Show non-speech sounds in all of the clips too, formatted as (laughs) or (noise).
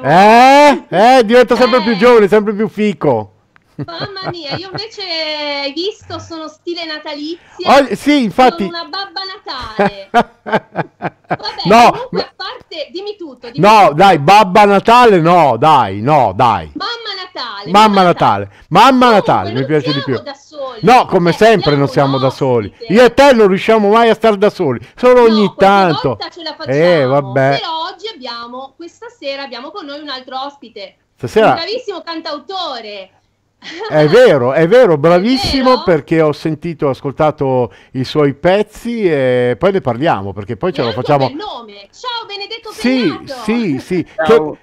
benissimo. Eh, eh diventa sempre eh. più giovane, sempre più fico. Mamma mia, io invece, hai visto, sono stile natalizio. Oh, sì, infatti. Sono una babba natale. Vabbè, no, comunque, ma... a parte, dimmi tutto. Dimmi no, tutto. dai, babba natale no, dai, no, dai. Mamma Natale. Mamma Natale. Mamma Natale, mi piace di più. Soli, no, come eh, sempre non siamo da soli. Io e te non riusciamo mai a stare da soli, solo no, ogni tanto. Ce la eh, facciamo. Eh, vabbè. Però oggi abbiamo, questa sera abbiamo con noi un altro ospite. Stasera... Un bravissimo cantautore. È vero, è vero, (laughs) bravissimo è vero? perché ho sentito, ho ascoltato i suoi pezzi e poi ne parliamo perché poi ce lo facciamo. Ciao Benedetto Sì, sì, sì. Ciao. Che,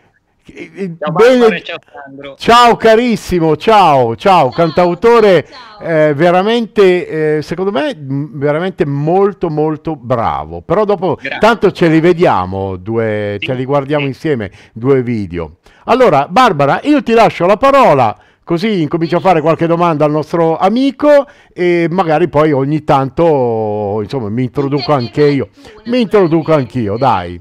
Ciao, Bene... ciao, ciao, carissimo, ciao, ciao, ciao cantautore eh, veramente, eh, secondo me, veramente molto molto bravo. Però dopo, Grazie. tanto ce li vediamo, due, sì. ce li guardiamo sì. insieme, due video. Allora, Barbara, io ti lascio la parola, così incomincio a fare qualche domanda al nostro amico e magari poi ogni tanto, insomma, mi introduco anche io. Mi introduco anch'io, dai.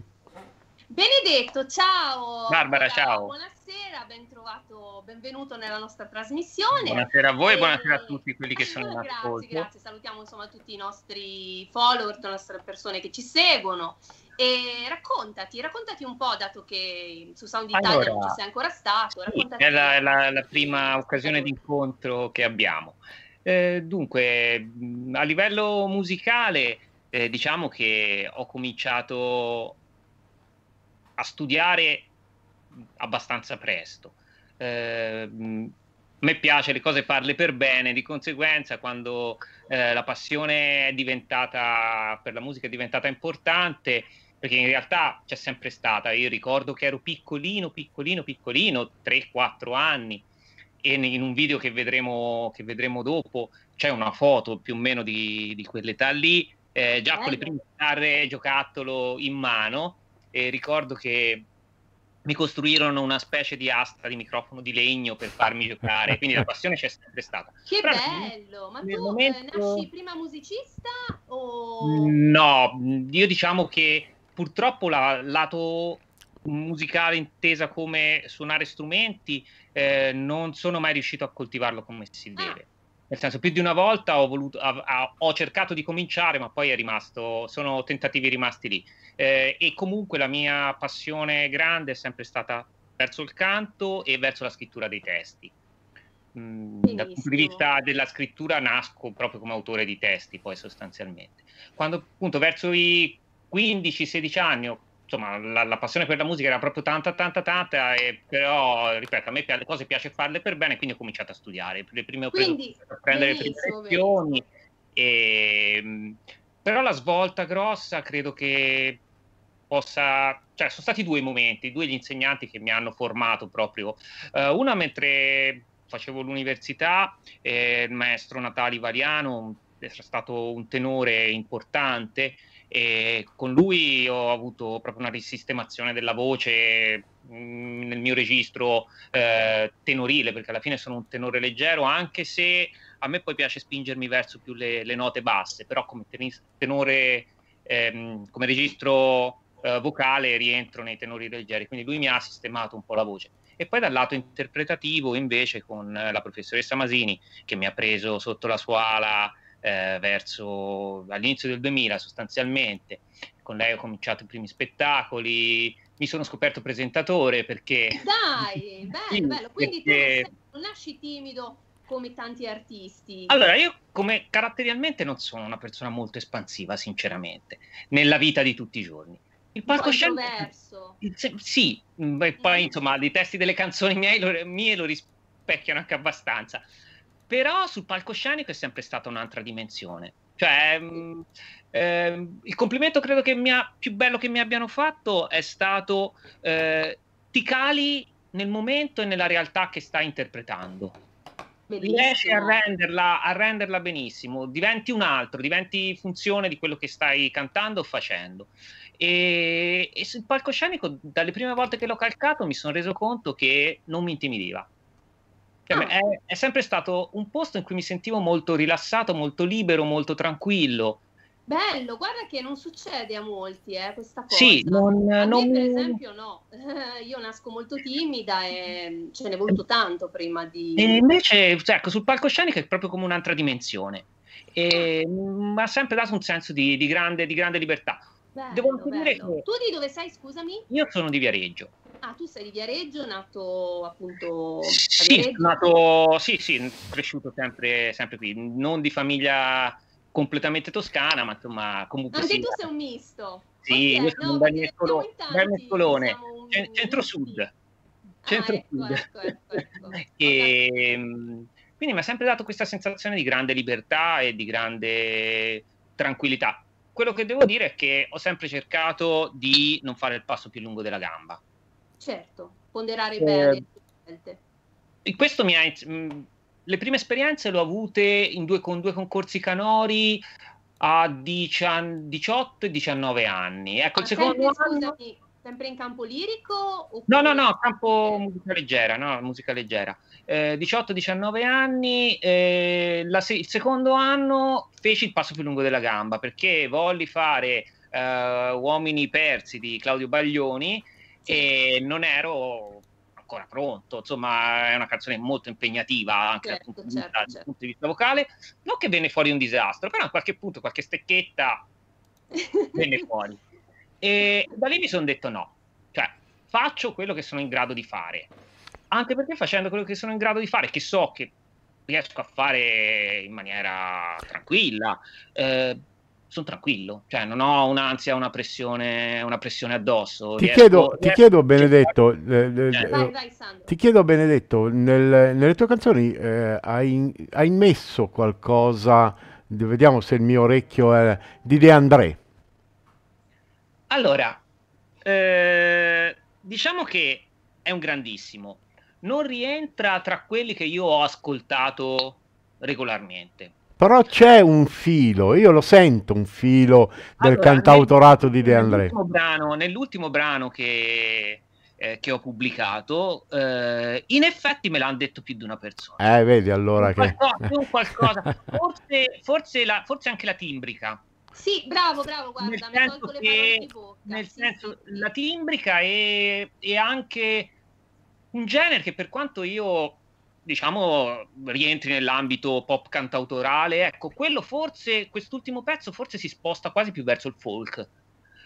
Benedetto, ciao. Barbara, ciao. Buonasera, ben trovato, benvenuto nella nostra trasmissione. Buonasera a voi, e... buonasera a tutti quelli che sono in (laughs) ascolto. Grazie, grazie. Salutiamo insomma tutti i nostri follower, le nostre persone che ci seguono. E raccontati, raccontati un po', dato che su Sound Italia allora, non ci sei ancora stato. Sì, è la, la, la prima occasione di incontro che abbiamo. Eh, dunque, a livello musicale, eh, diciamo che ho cominciato a studiare abbastanza presto. Eh, a me piace le cose farle per bene, di conseguenza quando eh, la passione è diventata, per la musica è diventata importante, perché in realtà c'è sempre stata, io ricordo che ero piccolino, piccolino, piccolino, 3-4 anni, e in un video che vedremo, che vedremo dopo c'è una foto più o meno di, di quell'età lì, eh, già con le prime chitarre giocattolo in mano, e ricordo che mi costruirono una specie di asta di microfono di legno per farmi giocare, quindi la passione c'è sempre stata. (laughs) Che Però, bello! Ma tu eh, momento... nasci prima musicista o... No, io diciamo che purtroppo la, lato musicale intesa come suonare strumenti eh, non sono mai riuscito a coltivarlo come si ah, deve. Ah. Nel senso, più di una volta ho, voluto, ho, ho cercato di cominciare, ma poi rimasto, sono tentativi rimasti lì. Eh, e comunque la mia passione grande è sempre stata verso il canto e verso la scrittura dei testi. Mm, dal punto di vista della scrittura nasco proprio come autore di testi, poi sostanzialmente. Quando appunto verso i 15-16 anni ho insomma, la, la, passione per la musica era proprio tanta, tanta, tanta, e però, ripeto, a me le cose piace farle per bene, quindi ho cominciato a studiare. Le prime ho preso, prendere le prime lezioni. E, ehm, però la svolta grossa credo che possa... Cioè, sono stati due momenti, due gli insegnanti che mi hanno formato proprio. Uh, una mentre facevo l'università, eh, il maestro Natali Variano è stato un tenore importante, e con lui ho avuto proprio una risistemazione della voce mm, nel mio registro eh, tenorile, perché alla fine sono un tenore leggero, anche se a me poi piace spingermi verso più le, le note basse, però come tenore, ehm, come registro eh, vocale rientro nei tenori leggeri, quindi lui mi ha sistemato un po' la voce. E poi dal lato interpretativo invece con eh, la professoressa Masini che mi ha preso sotto la sua ala eh, verso all'inizio del 2000 sostanzialmente. Con lei ho cominciato i primi spettacoli, mi sono scoperto presentatore perché... Eh, dai, (laughs) bello, bello. Quindi perché... tu non nasci timido come tanti artisti. Allora, io come caratterialmente non sono una persona molto espansiva, sinceramente, nella vita di tutti i giorni. Il palcoscenico... Sì, e poi mm. insomma, i testi delle canzoni miei lo, mie lo rispecchiano anche abbastanza però sul palcoscenico è sempre stata un'altra dimensione. Cioè, eh, il complimento credo che mia, più bello che mi abbiano fatto è stato eh, ti cali nel momento e nella realtà che stai interpretando. Riesci a renderla, a renderla benissimo, diventi un altro, diventi funzione di quello che stai cantando o facendo. E, e sul palcoscenico, dalle prime volte che l'ho calcato, mi sono reso conto che non mi intimidiva. Cioè, ah. è, è, sempre stato un posto in cui mi sentivo molto rilassato, molto libero, molto tranquillo. Bello, guarda che non succede a molti eh, questa cosa. Sì, non, a non... me per esempio no, (laughs) io nasco molto timida e ce n'è voluto tanto prima di... E invece, cioè, ecco, sul palcoscenico è proprio come un'altra dimensione. E, ah. mi ha sempre dato un senso di, di, grande, di grande, libertà. Bello, Devo bello. che... Tu di dove sei, scusami? Io sono di Viareggio. Ah, tu sei di Viareggio, nato appunto sì, Nato, sì, sì, cresciuto sempre, sempre qui, non di famiglia completamente toscana, ma insomma comunque... Anche sì. tu sei un misto. Sì, okay, io sono no, un bel mescolone, un... centro-sud. Centro-sud. Ah, ecco, ecco, ecco, e, ecco. (laughs) okay. Ehm, quindi mi ha sempre dato questa sensazione di grande libertà e di grande tranquillità. Quello che devo dire è che ho sempre cercato di non fare il passo più lungo della gamba certo, ponderare eh, bene le scelte. Questo mi ha... Mm, le prime esperienze le ho avute due, con due concorsi canori a 18 e 19 anni. Ecco, Ma il secondo sempre, anno... Scusami, sempre in campo lirico? No, no, no, campo musica leggera, no, musica leggera. Eh, 18-19 anni, eh, la, il secondo anno feci il passo più lungo della gamba perché volli fare eh, Uomini persi di Claudio Baglioni e non ero ancora pronto, insomma è una canzone molto impegnativa anche certo, dal, punto certo, vista, certo. dal, punto di vista, vocale, non che venne fuori un disastro, però a qualche punto qualche stecchetta (laughs) venne fuori. E da lì mi sono detto no, cioè faccio quello che sono in grado di fare, anche perché facendo quello che sono in grado di fare, che so che riesco a fare in maniera tranquilla, eh, sono tranquillo, cioè non ho un'ansia, una pressione, una pressione addosso. Ti, riesco, chiedo, riesco, ti chiedo, Benedetto, eh, eh, vai, vai, ti chiedo Benedetto, nel, nelle tue canzoni eh, hai, hai, messo qualcosa, vediamo se il mio orecchio è, di De André. Allora, eh, diciamo che è un grandissimo, non rientra tra quelli che io ho ascoltato regolarmente però c'è un filo, io lo sento un filo del allora, cantautorato di De André. Brano, nell'ultimo brano che, eh, che ho pubblicato, eh, in effetti me l'hanno detto più di una persona. Eh, vedi allora che... Qualcosa, qualcosa. forse, forse, la, forse anche la timbrica. Sì, bravo, bravo, guarda, nel senso che, bocca, Nel sì, senso, sì. la timbrica è, è, anche un genere che per quanto io diciamo, rientri nell'ambito pop cantautorale. Ecco, quello forse, quest'ultimo pezzo forse si sposta quasi più verso il folk.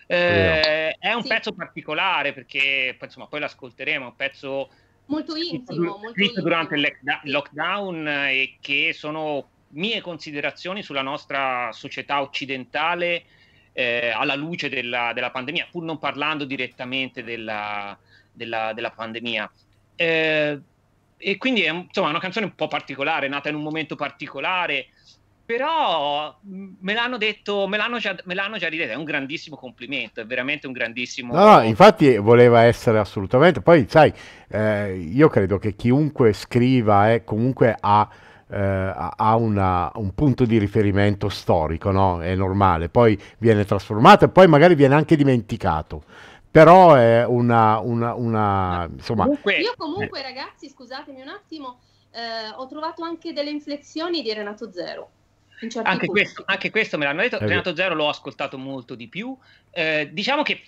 Eh, è un sì. pezzo particolare perché insomma, poi l'ascolteremo, è un pezzo molto intimo, scritto molto durante intimo. il lockdown eh, e che sono mie considerazioni sulla nostra società occidentale eh, alla luce della, della, pandemia, pur non parlando direttamente della, della, della pandemia. Eh, e quindi è insomma, una canzone un po' particolare, nata in un momento particolare, però mm, me l'hanno detto, me l'hanno già, me l'hanno già ridetto, è un grandissimo complimento, è veramente un grandissimo... No, no infatti voleva essere assolutamente, poi sai, eh, io credo che chiunque scriva eh, comunque ha... Eh, ha una, un punto di riferimento storico, no? è normale, poi viene trasformato e poi magari viene anche dimenticato però è una... una, una insomma... Comunque, io eh. comunque ragazzi, scusatemi un attimo, eh, ho trovato anche delle inflessioni di Renato Zero. Anche questo, anche questo, me l'hanno detto, eh, Renato Zero l'ho ascoltato molto di più. Eh, diciamo che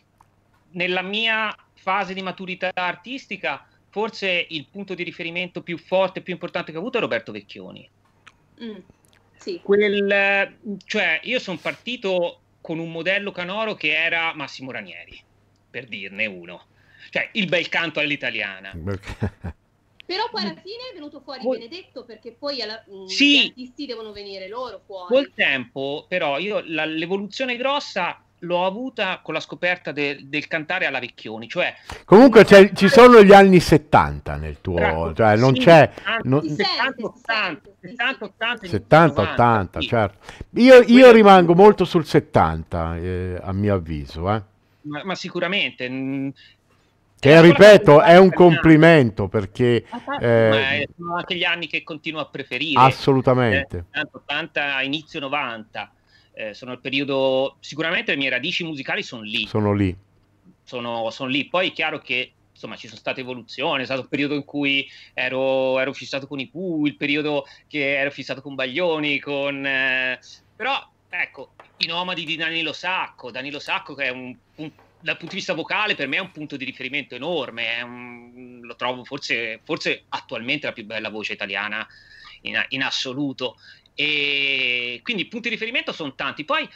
nella mia fase di maturità artistica forse il punto di riferimento più forte e più importante che ho avuto è Roberto Vecchioni. Mm, sì. Quel, cioè, io sono partito con un modello canoro che era Massimo Ranieri per dirne uno. Cioè, il bel canto all'italiana. (laughs) Però poi alla fine è venuto fuori Vol- Benedetto perché poi alla, mm, sì. gli artisti devono venire loro fuori. Col tempo, però, io la, l'evoluzione grossa l'ho avuta con la scoperta de- del cantare alla Vecchioni. Cioè, Comunque ci sono gli anni 70 nel tuo, bravo, cioè non sì, c'è... 70, 70, 80, 70, 80, certo. Io, io rimango molto sul 70, eh, a mio avviso. Eh ma, ma sicuramente. Mm. che ripeto, è un complimento perché... Ah, eh, sono anche gli anni che continuo a preferire. Assolutamente. Eh, 80, inizio 90. Eh, sono il periodo... Sicuramente le mie radici musicali sono lì. Sono lì. Sono, sono lì. Poi è chiaro che insomma ci sono state evoluzioni, è stato il periodo in cui ero, ero fissato con i Pooh, il periodo che ero fissato con Baglioni, con... Eh, però ecco, i nomadi di Danilo Sacco, Danilo Sacco che è un, un, dal punto di vista vocale per me è un punto di riferimento enorme, un, lo trovo forse, forse, attualmente la più bella voce italiana in, in assoluto. E quindi i punti di riferimento sono tanti. Poi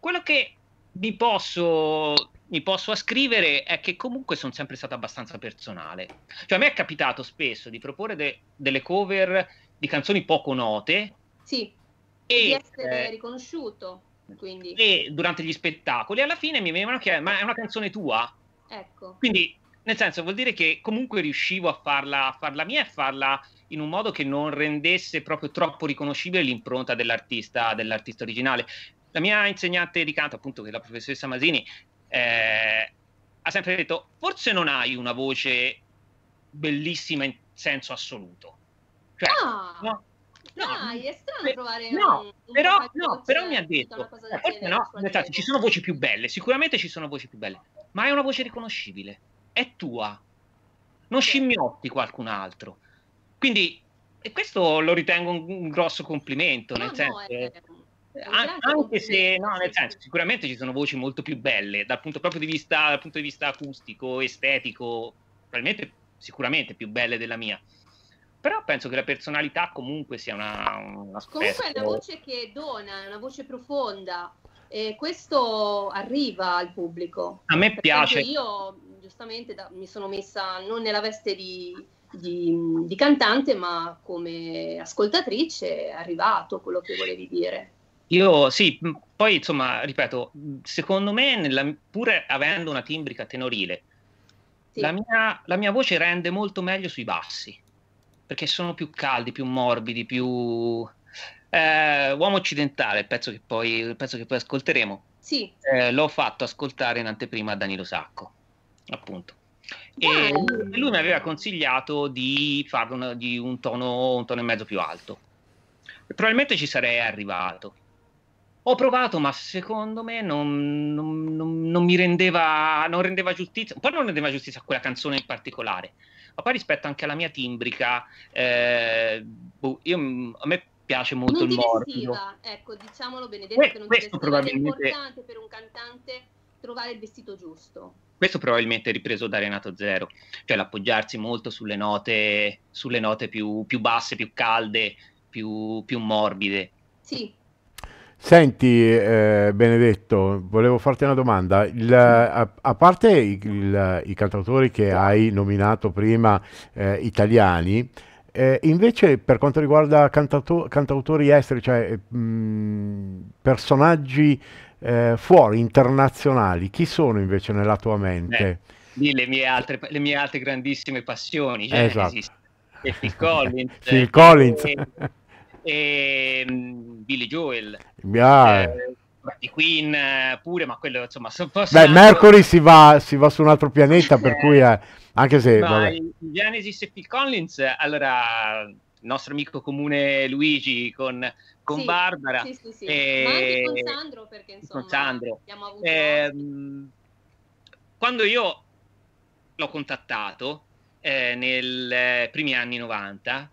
quello che mi posso, mi posso ascrivere è che comunque sono sempre stato abbastanza personale. Cioè a me è capitato spesso di proporre de, delle cover di canzoni poco note. Sì e di essere eh, riconosciuto. Quindi. E durante gli spettacoli, alla fine mi venivano a chiedere: Ma è una canzone tua? Ecco. Quindi, nel senso, vuol dire che comunque riuscivo a farla, a farla mia e farla in un modo che non rendesse proprio troppo riconoscibile l'impronta dell'artista, dell'artista originale. La mia insegnante di canto, appunto, che è la professoressa Masini, eh, ha sempre detto: Forse non hai una voce bellissima in senso assoluto. Cioè, ah. no? dai, no, è strano per, provare no, un, un però, no, però mi ha detto, forse no, esatto, ci sono voci più belle, sicuramente ci sono voci più belle, ma è una voce riconoscibile, è tua, non scimmiotti qualcun altro. Quindi, e questo lo ritengo un, un grosso complimento, no, nel no, senso... È... An- anche se no, nel senso, sicuramente ci sono voci molto più belle dal punto, di vista, dal punto di vista acustico, estetico, probabilmente sicuramente più belle della mia. Però penso che la personalità comunque sia una... Un aspetto... Comunque è una voce che dona, è una voce profonda e questo arriva al pubblico. A me piace. Io giustamente da, mi sono messa non nella veste di, di, di, cantante, ma come ascoltatrice è arrivato quello che volevi dire. Io sì, poi insomma, ripeto, secondo me, nella, pur avendo una timbrica tenorile, sì. la, mia, la mia voce rende molto meglio sui bassi perché sono più caldi, più morbidi, più... Eh, Uomo occidentale, il pezzo che poi, pezzo che poi ascolteremo, sì. Eh, l'ho fatto ascoltare in anteprima a Danilo Sacco, appunto. E lui, lui mi aveva consigliato di farlo di un tono, un tono e mezzo più alto. probabilmente ci sarei arrivato, ho provato, ma secondo me non, non, non, non mi rendeva, non rendeva giustizia, Poi non rendeva giustizia a quella canzone in particolare, ma poi rispetto anche alla mia timbrica, eh, boh, io, a me piace molto non il morbido. Ecco, diciamolo Benedetto, que- che non probabilmente... è importante per un cantante trovare il vestito giusto. Questo probabilmente è ripreso da Renato Zero, cioè l'appoggiarsi molto sulle note, sulle note più, più basse, più calde, più, più morbide. Sì, Senti eh, Benedetto, volevo farti una domanda, il, a, a, parte il, il, i cantautori che hai nominato prima eh, italiani, eh, invece per quanto riguarda cantautori esteri, cioè eh, mh, personaggi eh, fuori, internazionali, chi sono invece nella tua mente? Beh, le, mie altre, le, mie altre, grandissime passioni, cioè, esatto. Phil Collins. (laughs) Phil Collins e um, Billy Joel. Yeah. Eh, di Queen eh, pure, ma quello insomma. Se Beh, altro... Mercury si va, si va, su un altro pianeta, per eh. cui eh, anche se. Ma Genesis e Phil Collins, allora, nostro amico comune Luigi con, con sì, Barbara. Sì, sì, sì. Eh, e... con Sandro, perché insomma. Con Sandro. Avuto... Eh, quando io l'ho contattato eh, nei primi anni 90,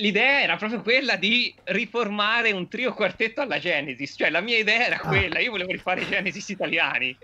l'idea era proprio quella di riformare un trio quartetto alla Genesis, cioè la mia idea era ah. quella, io volevo rifare Genesis italiani.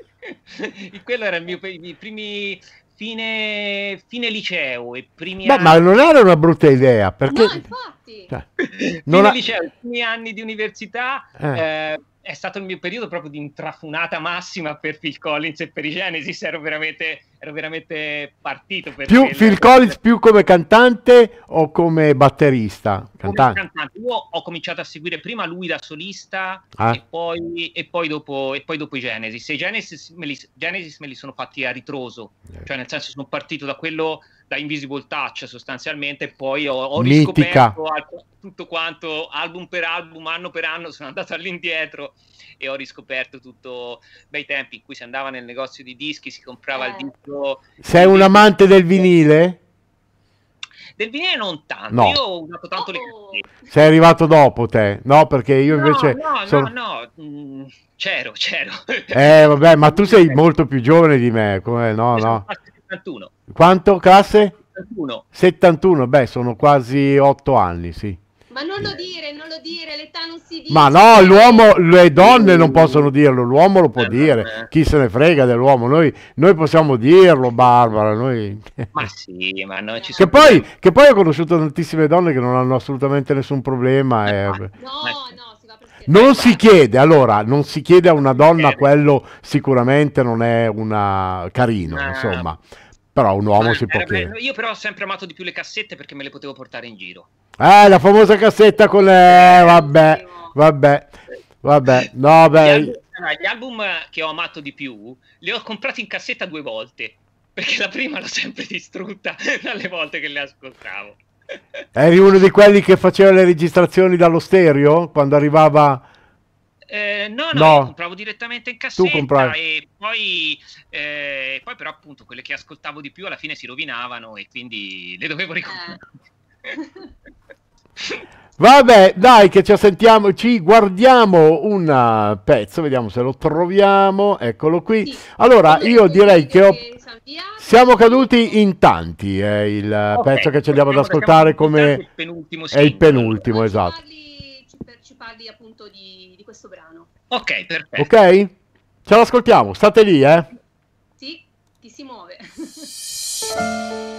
(laughs) Quello era il mio i primi fine, fine liceo e primi Beh, anni. ma non era una brutta idea, perché No, infatti. Cioè, (laughs) fine ha... liceo, primi anni di università eh. Eh, è stato il mio periodo proprio di intrafunata massima per Phil Collins e per i Genesis, ero veramente, ero veramente partito per più, Phil la... Collins più come cantante o come batterista? Cantante. Come cantante. Io ho cominciato a seguire prima lui da solista ah. e, poi, e, poi dopo, e, poi, dopo, i Genesis. E i Genesis me, li, Genesis me li sono fatti a ritroso, eh. cioè nel senso sono partito da quello da Invisible Touch sostanzialmente, poi ho, ho riscoperto Mitica. tutto quanto album per album, anno per anno, (laughs) sono andato all'indietro e ho riscoperto tutto bei tempi in cui si andava nel negozio di dischi, si comprava eh. il disco. Sei un amante del vinile? Del vinile non tanto, no. io ho usato tanto oh. le canzoni. Sei arrivato dopo te? No, perché io invece... No, sono... no, no, mm, c'ero, c'ero. Eh, vabbè, ma tu sei (laughs) molto più giovane di me, come no, no. 71. Quanto classe? 71. 71, beh, sono quasi 8 anni, sì. Ma non lo dire, non lo dire, l'età non si dice. Ma no, l'uomo, le donne non mm. possono dirlo, l'uomo lo può eh, dire, eh. chi se ne frega dell'uomo, noi, noi possiamo dirlo, Barbara. Noi... Ma sì, ma noi ci che poi, che poi ho conosciuto tantissime donne che non hanno assolutamente nessun problema. Eh, eh no, no, non si chiede, allora, non si chiede a una donna, quello sicuramente non è una carino, no. Ah. insomma. Però un uomo Ma si può chiedere. Bello. Io però ho sempre amato di più le cassette perché me le potevo portare in giro. Eh, la famosa cassetta con le... vabbè, vabbè, vabbè, no beh... Gli, album, gli album che ho amato di più li ho comprati in cassetta due volte perché la prima l'ho sempre distrutta (laughs) dalle volte che le ascoltavo. Eri uno di quelli che faceva le registrazioni dallo stereo quando arrivava... Eh, no, no, no, compravo direttamente in cassetta e poi, eh, poi, però appunto quelle che ascoltavo di più alla fine si rovinavano e quindi le dovevo eh. ricomprare. Eh. Vabbè, dai che ci sentiamo, ci guardiamo un pezzo, vediamo se lo troviamo, eccolo qui. Sì. Allora, io direi che ho... Siamo caduti in tanti, è eh, il okay, pezzo che ci andiamo ad ascoltare come il penultimo, è il penultimo, esatto. Ci parli, ci parli appunto di, di, questo brano. Ok, perfetto. Ok? Ce l'ascoltiamo, state lì, eh? Sì, ti si muove. (laughs)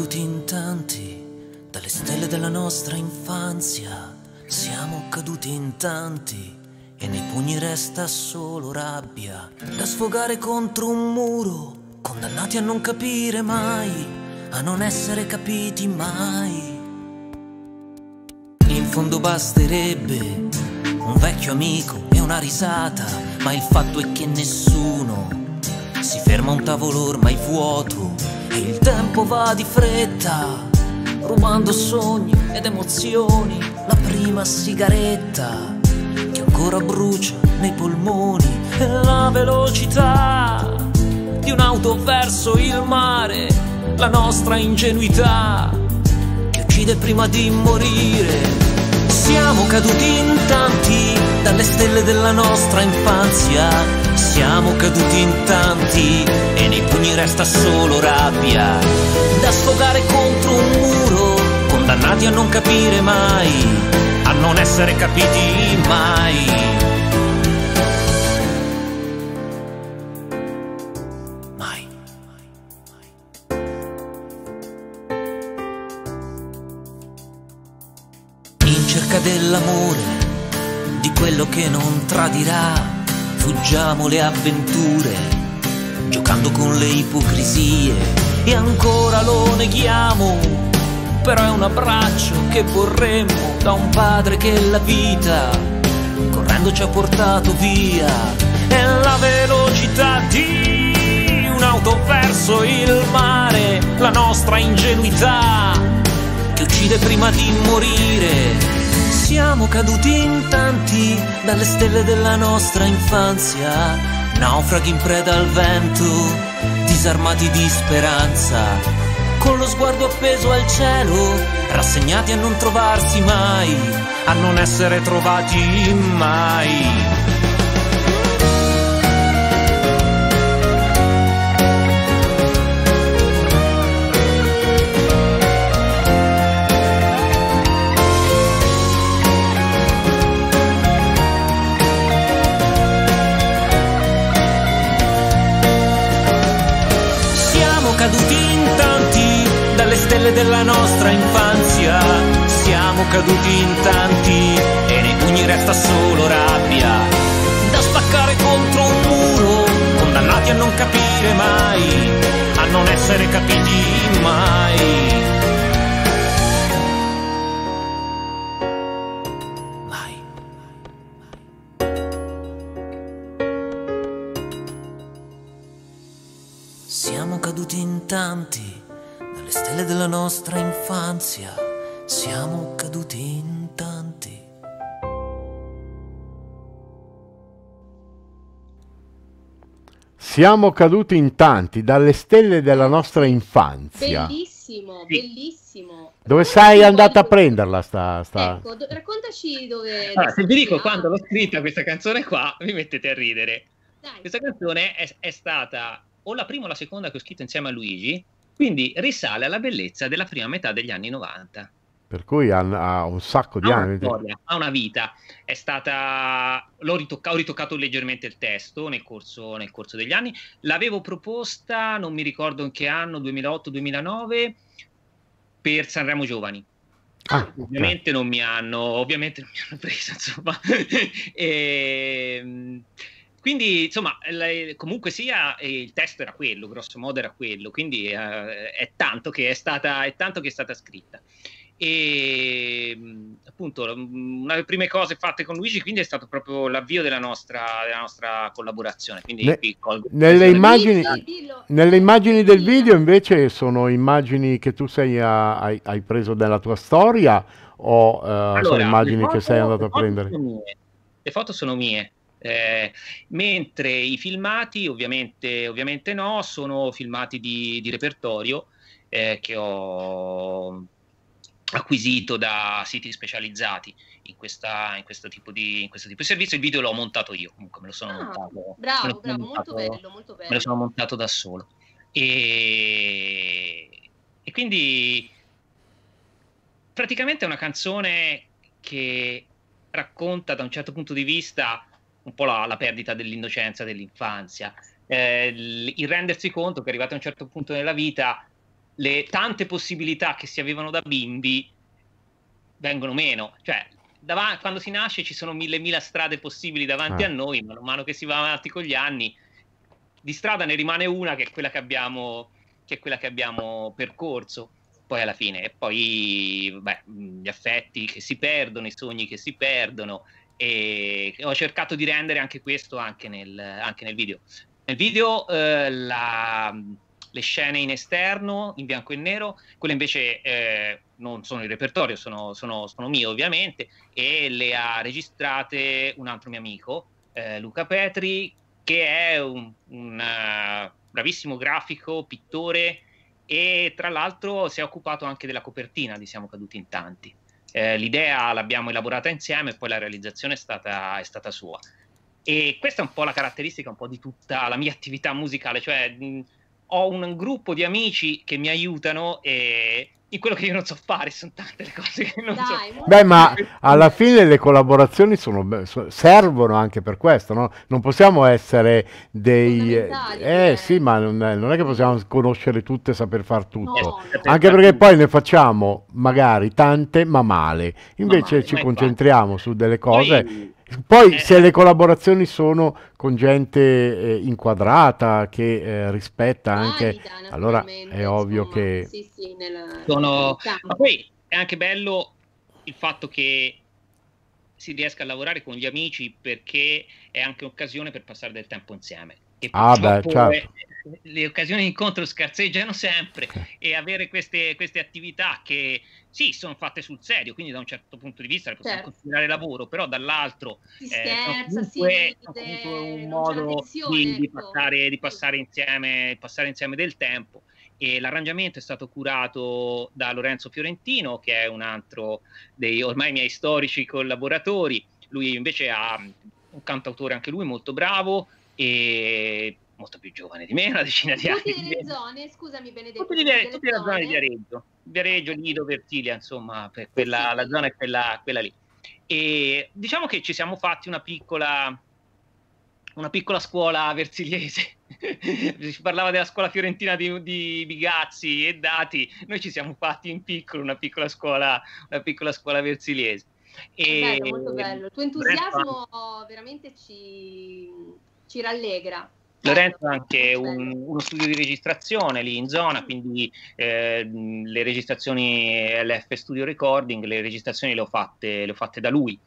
caduti in tanti dalle stelle della nostra infanzia. Siamo caduti in tanti e nei pugni resta solo rabbia da sfogare contro un muro. Condannati a non capire mai, a non essere capiti mai. In fondo basterebbe un vecchio amico e una risata, ma il fatto è che nessuno si ferma un tavolo ormai vuoto e il tempo va di fretta, rubando sogni ed emozioni, la prima sigaretta che ancora brucia nei polmoni e la velocità di un'auto verso il mare, la nostra ingenuità che uccide prima di morire. Siamo caduti in tanti dalle stelle della nostra infanzia. Siamo caduti in tanti e nei pugni resta solo rabbia. Da sfogare contro un muro, condannati a non capire mai, a non essere capiti mai. che non tradirà, fuggiamo le avventure, giocando con le ipocrisie e ancora lo neghiamo, però è un abbraccio che vorremmo da un padre che la vita correndo ci ha portato via, è la velocità di un'auto verso il mare, la nostra ingenuità che uccide prima di morire siamo caduti in tanti dalle stelle della nostra infanzia, naufraghi in preda al vento, disarmati di speranza, con lo sguardo appeso al cielo, rassegnati a non trovarsi mai, a non essere trovati mai. caduti in tanti dalle stelle della nostra infanzia. Siamo caduti in tanti e nei pugni resta solo rabbia. Da spaccare contro un muro, condannati a non capire mai, a non essere capiti mai. della nostra infanzia siamo caduti in tanti. Siamo caduti in tanti dalle stelle della nostra infanzia. Bellissimo, bellissimo. Dove sei andata a prenderla sta... sta... Ecco, do- raccontaci dove... Allora, se vi dico quando l'ho scritta questa canzone qua, mi mettete a ridere. Dai. Questa canzone è, è stata o la prima o la seconda che ho scritto insieme a Luigi, quindi risale alla bellezza della prima metà degli anni 90. Per cui ha, ha un sacco di ha anni. Una storia, ha una vita. È stata. Ritocca... ho ritoccato leggermente il testo nel corso, nel corso degli anni. L'avevo proposta, non mi ricordo in che anno, 2008-2009, per Sanremo Giovani. Ah, okay. ovviamente, non mi hanno, ovviamente non mi hanno preso, insomma. (laughs) e, ehm, quindi, insomma, comunque sia, eh, il testo era quello, grosso modo era quello, quindi eh, è, tanto che è stata, è tanto che è stata scritta. E appunto, una delle prime cose fatte con Luigi, quindi è stato proprio l'avvio della nostra, della nostra collaborazione. Quindi ne, nelle, immagini, video, nelle, immagini, del video invece sono immagini che tu sei a, eh, hai, hai, preso della tua storia o uh, allora, sono immagini che sei andato a prendere? le foto sono mie eh, mentre i filmati, ovviamente, ovviamente no, sono filmati di, di repertorio eh, che ho acquisito da siti specializzati in, questa, in, questo di, in, questo tipo di, servizio. Il video l'ho montato io, comunque me lo sono ah, montato. Bravo, bravo, montato, molto bello, molto bello. Me lo sono montato da solo. E, e quindi praticamente è una canzone che racconta da un certo punto di vista un po' la, la perdita dell'innocenza dell'infanzia, eh, il rendersi conto che arrivati a un certo punto nella vita le tante possibilità che si avevano da bimbi vengono meno, cioè davanti, quando si nasce ci sono mille mila strade possibili davanti ah. a noi, man mano che si va avanti con gli anni di strada ne rimane una che è quella che abbiamo, che è quella che abbiamo percorso poi alla fine, e poi beh, gli affetti che si perdono, i sogni che si perdono, e ho cercato di rendere anche questo anche nel, anche nel video. Nel video eh, la, le scene in esterno, in bianco e nero, quelle invece eh, non sono il repertorio, sono, sono, sono, mie ovviamente, e le ha registrate un altro mio amico, eh, Luca Petri, che è un, un uh, bravissimo grafico, pittore e tra l'altro si è occupato anche della copertina di Siamo caduti in tanti. Eh, l'idea l'abbiamo elaborata insieme e poi la realizzazione è stata, è stata, sua. E questa è un po' la caratteristica un po' di tutta la mia attività musicale, cioè mh, ho un gruppo di amici che mi aiutano e in quello che io non so fare, sono tante le cose che non Dai, so Beh, ma alla fine le collaborazioni sono, servono anche per questo, no? Non possiamo essere dei... Eh, eh, sì, ma non è, non è, che possiamo conoscere tutte e saper far tutto. No, anche perché poi ne facciamo magari tante, ma male. Invece ma male, ci ma concentriamo su delle cose... Poi poi eh. se eh. le collaborazioni sono con gente eh, inquadrata che eh, rispetta Valida, anche, allora è ovvio insomma, che... Sì, sì, nella, sono... Ma poi è anche bello il fatto che si riesca a lavorare con gli amici perché è anche un'occasione per passare del tempo insieme. ah beh, certo le occasioni di incontro scarseggiano sempre e avere queste, queste, attività che sì, sono fatte sul serio, quindi da un certo punto di vista le possiamo certo. considerare lavoro, però dall'altro si eh, scherza, comunque, si vede, un modo di, di, ecco. passare, di passare, insieme, passare insieme del tempo e l'arrangiamento è stato curato da Lorenzo Fiorentino, che è un altro dei ormai miei storici collaboratori. Lui invece ha un cantautore anche lui molto bravo e molto più giovane di me, (laughs) una decina di tutte anni. Tutte le zone, scusami Benedetto. Tutte, le, tutte, tutte la zona di Viareggio, Viareggio, Lido, Vertiglia, insomma, quella, sì. la zona è quella, quella lì. E diciamo che ci siamo fatti una piccola, una piccola scuola versiliese. (laughs) si parlava della scuola fiorentina di, di, Bigazzi e Dati, noi ci siamo fatti in piccolo una piccola scuola, una piccola scuola versiliese. E bello, molto bello. Il tuo entusiasmo veramente ci, ci rallegra. Lorenzo ha anche un, uno studio di registrazione lì in zona, quindi eh, le registrazioni LF Studio Recording, le registrazioni le ho fatte, le ho fatte da lui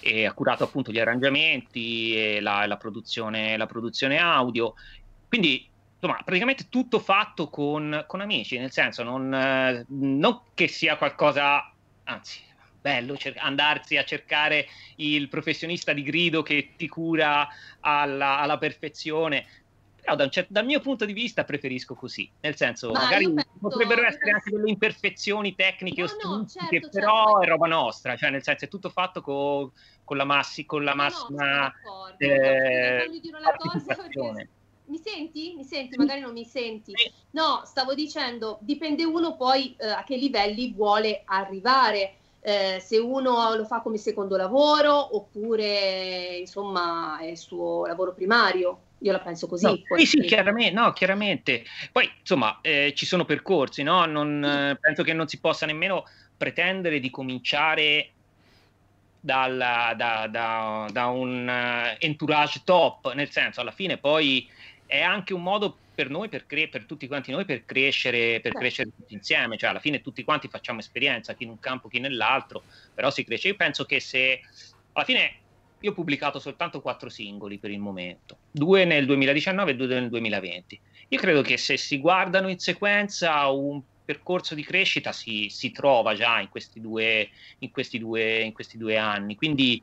e ha curato appunto gli arrangiamenti e la, la, produzione, la produzione audio. Quindi insomma, praticamente tutto fatto con, con amici, nel senso non, non che sia qualcosa, anzi bello cer- andarsi a cercare il professionista di grido che ti cura alla, alla perfezione. Però da cer- dal mio punto di vista preferisco così, nel senso, Ma magari penso, potrebbero essere penso... anche delle imperfezioni tecniche no, o no, certo, però certo. è roba nostra, cioè nel senso è tutto fatto co- con la, massi- con la no, massima... No, eh, cioè, mi senti? Mi senti? Magari non mi senti. No, stavo dicendo, dipende uno poi eh, a che livelli vuole arrivare eh, se uno lo fa come secondo lavoro oppure insomma è il suo lavoro primario. Io la penso così. No, poi, sì, sì, chiaramente, no, chiaramente. Poi, insomma, eh, ci sono percorsi, no? Non, eh, penso che non si possa nemmeno pretendere di cominciare dalla, da, da, da, un eh, entourage top, nel senso, alla fine poi è anche un modo per noi, per, cre- per tutti quanti noi, per crescere, per certo. crescere tutti insieme. Cioè, alla fine tutti quanti facciamo esperienza, chi in un campo, chi nell'altro, però si cresce. Io penso che se alla fine io ho pubblicato soltanto quattro singoli per il momento, due nel 2019 e due nel 2020. Io credo che se si guardano in sequenza un percorso di crescita si, si trova già in questi, due, in, questi due, in questi due anni. Quindi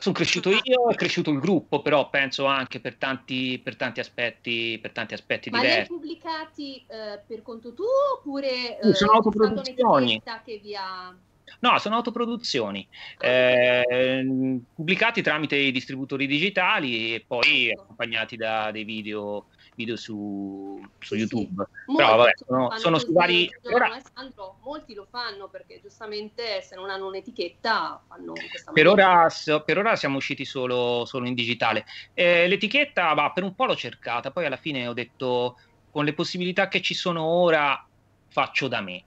sono cresciuto ah. io, è cresciuto il gruppo, però penso anche per tanti, per tanti aspetti, per tanti aspetti Ma diversi. li hai pubblicati eh, per conto tuo oppure eh, sono autoproduzioni? Che vi ha... No, sono autoproduzioni, ah, eh, pubblicati tramite i distributori digitali e poi ecco. accompagnati da dei video, video su, su YouTube. Sì. Però vabbè, sono, sono su vari... Ora, andrò molti lo fanno perché giustamente se non hanno un'etichetta fanno questa per ora, per ora siamo usciti solo, solo in digitale. Eh, l'etichetta va per un po' l'ho cercata, poi alla fine ho detto con le possibilità che ci sono ora faccio da me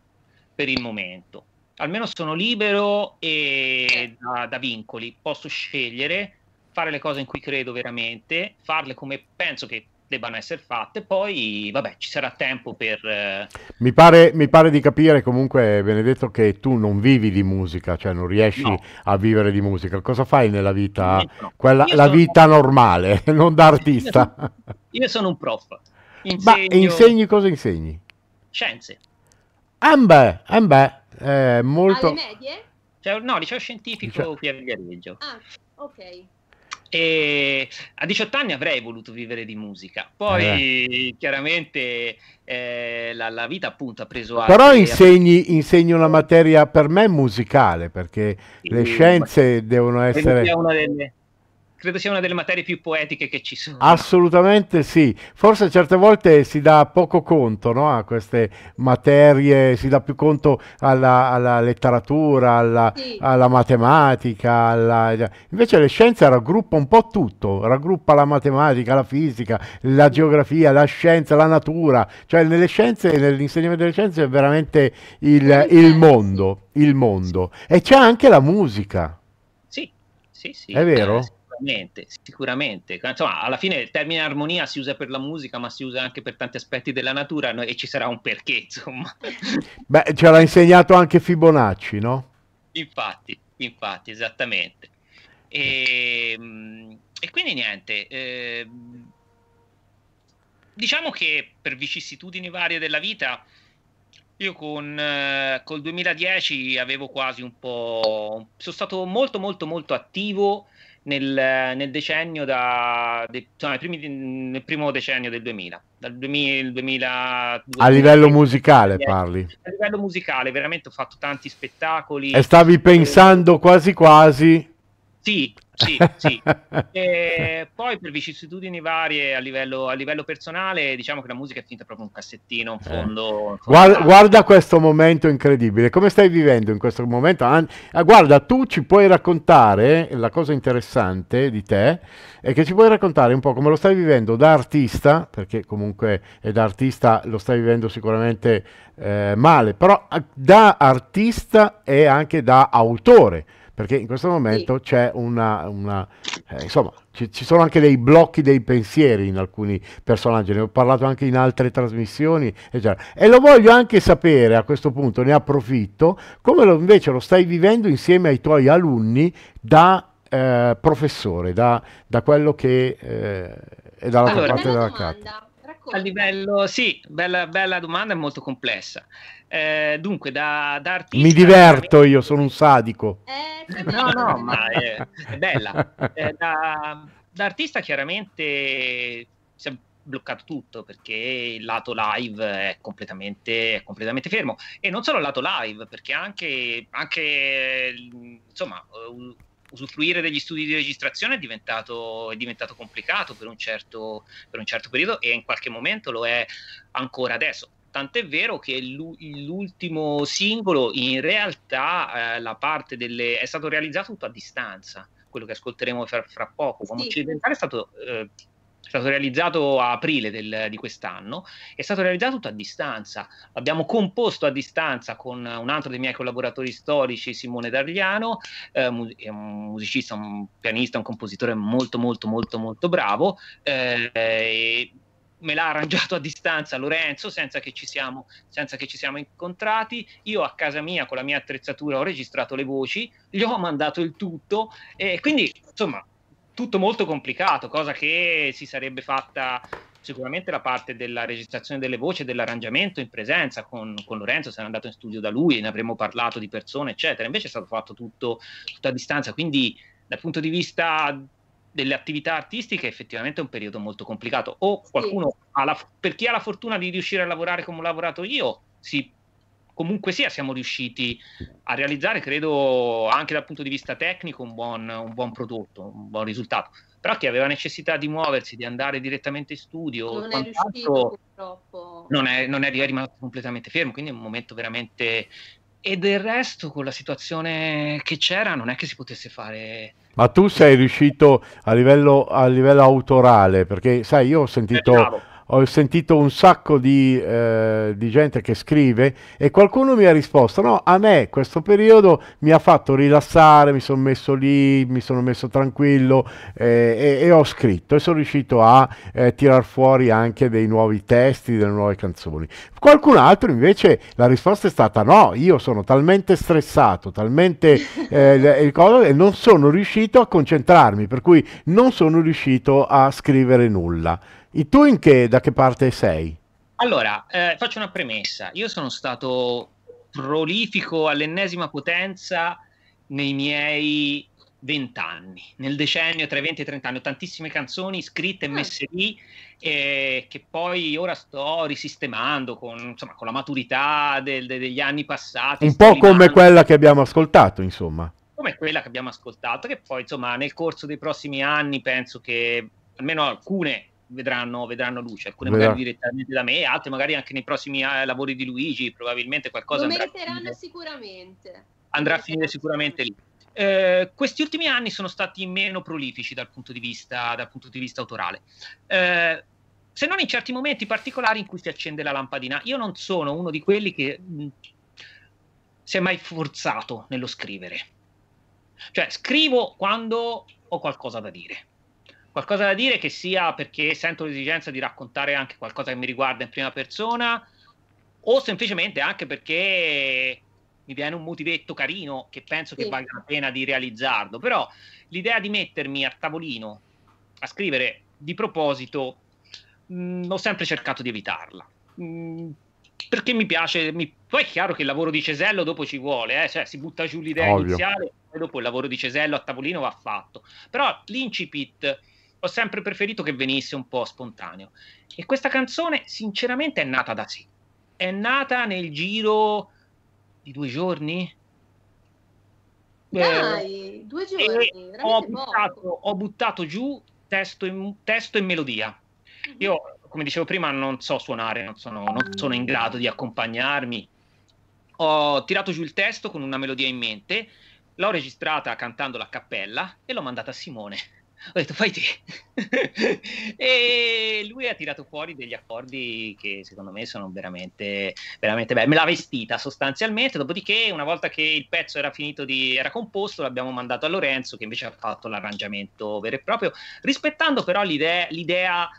per il momento. Almeno sono libero e eh. da, da vincoli, posso scegliere fare le cose in cui credo veramente, farle come penso che debbano essere fatte, poi vabbè ci sarà tempo per... Eh... Mi, pare, mi, pare, di capire comunque Benedetto che tu non vivi di musica, cioè non riesci no. a vivere di musica, cosa fai nella vita, no. Quella, la vita normale, (laughs) non da artista? Io sono, io sono un prof. Insegno... Ma insegni cosa insegni? Scienze. Ambè, ambè, eh, molto... Alle medie? Cioè, no, liceo scientifico Lice... qui a Viareggio. Ah, ok. E a 18 anni avrei voluto vivere di musica, poi eh. chiaramente eh, la, la, vita appunto ha preso Però insegni, insegni, una materia per me musicale, perché sì, le scienze devono essere... una delle credo sia una delle materie più poetiche che ci sono. Assolutamente sì, forse certe volte si dà poco conto no? a queste materie, si dà più conto alla, alla letteratura, alla, sì. alla matematica, alla... invece le scienze raggruppa un po' tutto, raggruppa la matematica, la fisica, la geografia, la scienza, la natura, cioè nelle scienze, nell'insegnamento delle scienze è veramente il, il mondo, il mondo. E c'è anche la musica. Sì, sì, sì. È vero? Eh, Sicuramente, sicuramente. Insomma, alla fine il termine armonia si usa per la musica, ma si usa anche per tanti aspetti della natura no? e ci sarà un perché, (laughs) insomma. Beh, ce l'ha insegnato anche Fibonacci, no? Infatti, infatti, esattamente. E, ehm, e quindi niente, eh, diciamo che per vicissitudini varie della vita... Io con eh, col 2010 avevo quasi un po'. sono stato molto, molto, molto attivo nel, nel decennio da, de, insomma, primi, nel primo decennio del 2000, dal 2000, 2000 a livello 2000, musicale 2000, parli? A livello musicale, veramente ho fatto tanti spettacoli. E stavi eh, pensando e... quasi quasi sì, sì, sì. (laughs) E poi per vicissitudini varie a livello, a livello, personale, diciamo che la musica è finita proprio un cassettino, in eh. fondo. Eh. Guarda, guarda, questo momento incredibile, come stai vivendo in questo momento? Ah, guarda, tu ci puoi raccontare, la cosa interessante di te è che ci puoi raccontare un po' come lo stai vivendo da artista, perché comunque è da artista lo stai vivendo sicuramente eh, male, però ah, da artista e anche da autore perché in questo momento sì. c'è una, una eh, insomma, ci, ci, sono anche dei blocchi dei pensieri in alcuni personaggi, ne ho parlato anche in altre trasmissioni, eccetera. E lo voglio anche sapere a questo punto, ne approfitto, come lo, invece lo stai vivendo insieme ai tuoi alunni da eh, professore, da, da, quello che eh, è dalla allora, tua parte della carta. A livello, sì, bella, bella domanda è molto complessa. Eh, dunque, da, da artista... Mi diverto io, sono un sadico. Eh, no, no, ma è, è bella. Eh, da, da, artista chiaramente si è bloccato tutto perché il lato live è completamente, è completamente fermo. E non solo il lato live, perché anche, anche insomma... usufruire degli studi di registrazione è diventato, è diventato complicato per un, certo, per un, certo, periodo e in qualche momento lo è ancora adesso tant'è vero che l'ultimo singolo in realtà eh, la parte delle... è stato realizzato tutto a distanza, quello che ascolteremo fra, fra poco, come sì. occidentale è stato... Eh, è stato realizzato a aprile del, di quest'anno, è stato realizzato tutto a distanza. Abbiamo composto a distanza con un altro dei miei collaboratori storici, Simone Dagliano eh, un musicista, un pianista, un compositore molto molto molto molto bravo. Eh, me l'ha arrangiato a distanza Lorenzo senza che, siamo, senza che, ci siamo, incontrati. Io a casa mia con la mia attrezzatura ho registrato le voci, gli ho mandato il tutto e quindi insomma tutto molto complicato, cosa che si sarebbe fatta sicuramente la parte della registrazione delle voci e dell'arrangiamento in presenza con, con Lorenzo, sarà andato in studio da lui, e ne avremmo parlato di persone, eccetera. Invece è stato fatto tutto, tutto a distanza, quindi dal punto di vista delle attività artistiche effettivamente è un periodo molto complicato. O qualcuno, sì. la, per chi ha la fortuna di riuscire a lavorare come ho lavorato io, si, comunque sia siamo riusciti a realizzare, credo anche dal punto di vista tecnico, un buon, un buon prodotto, un buon risultato. Però chi aveva necessità di muoversi, di andare direttamente in studio, non è riuscito purtroppo. Non è, non è rimasto completamente fermo, quindi è un momento veramente e del resto, con la situazione che c'era, non è che si potesse fare. Ma tu sei riuscito a livello, a livello autorale, perché sai, io ho sentito eh, ho sentito un sacco di, eh, di, gente che scrive e qualcuno mi ha risposto, no, a me questo periodo mi ha fatto rilassare, mi sono messo lì, mi sono messo tranquillo eh, e, e, ho scritto e sono riuscito a eh, tirar fuori anche dei nuovi testi, delle nuove canzoni. Qualcun altro invece la risposta è stata no, io sono talmente stressato, talmente (laughs) eh, e non sono riuscito a concentrarmi, per cui non sono riuscito a scrivere nulla. E tu in che, da che parte sei? Allora, eh, faccio una premessa. Io sono stato prolifico all'ennesima potenza nei miei vent'anni, nel decennio tra i 20 e i 30 anni, ho tantissime canzoni scritte e ah. messe lì eh, che poi ora sto risistemando con, insomma, con la maturità del, de, degli anni passati. Un po' come quella che abbiamo ascoltato, insomma. Come quella che abbiamo ascoltato, che poi insomma nel corso dei prossimi anni penso che almeno alcune vedranno, vedranno luce, alcune Vedrà. magari direttamente da me, altre magari anche nei prossimi eh, lavori di Luigi, probabilmente qualcosa... Lo meriteranno sicuramente. Andrà a finire sicuramente lì. Eh, questi ultimi anni sono stati meno prolifici dal punto di vista, punto di vista autorale. Eh, se non in certi momenti particolari in cui si accende la lampadina. Io non sono uno di quelli che mh, mm, si è mai forzato nello scrivere. Cioè, scrivo quando ho qualcosa da dire qualcosa da dire che sia perché sento l'esigenza di raccontare anche qualcosa che mi riguarda in prima persona o semplicemente anche perché mi viene un motivetto carino che penso sì. che valga la pena di realizzarlo, però l'idea di mettermi a tavolino a scrivere di proposito mh, mm, ho sempre cercato di evitarla. Mh, mm, perché mi piace, mi... poi è chiaro che il lavoro di Cesello dopo ci vuole, eh? cioè, si butta giù l'idea Ovvio. iniziale e dopo il lavoro di Cesello a tavolino va fatto, però l'incipit ho sempre preferito che venisse un po' spontaneo. E questa canzone, sinceramente, è nata da sì. È nata nel giro di due giorni. Eh, Dai, due giorni. Ho buttato, ho buttato, giù testo, in, testo e melodia. Mm-hmm. Io, come dicevo prima, non so suonare, non sono, non sono in grado di accompagnarmi. Ho tirato giù il testo con una melodia in mente, l'ho registrata cantandola a cappella e l'ho mandata a Simone ho detto fai (laughs) te e lui ha tirato fuori degli accordi che secondo me sono veramente veramente belli me l'ha vestita sostanzialmente dopodiché una volta che il pezzo era finito di era composto l'abbiamo mandato a Lorenzo che invece ha fatto l'arrangiamento vero e proprio rispettando però l'idea, l'idea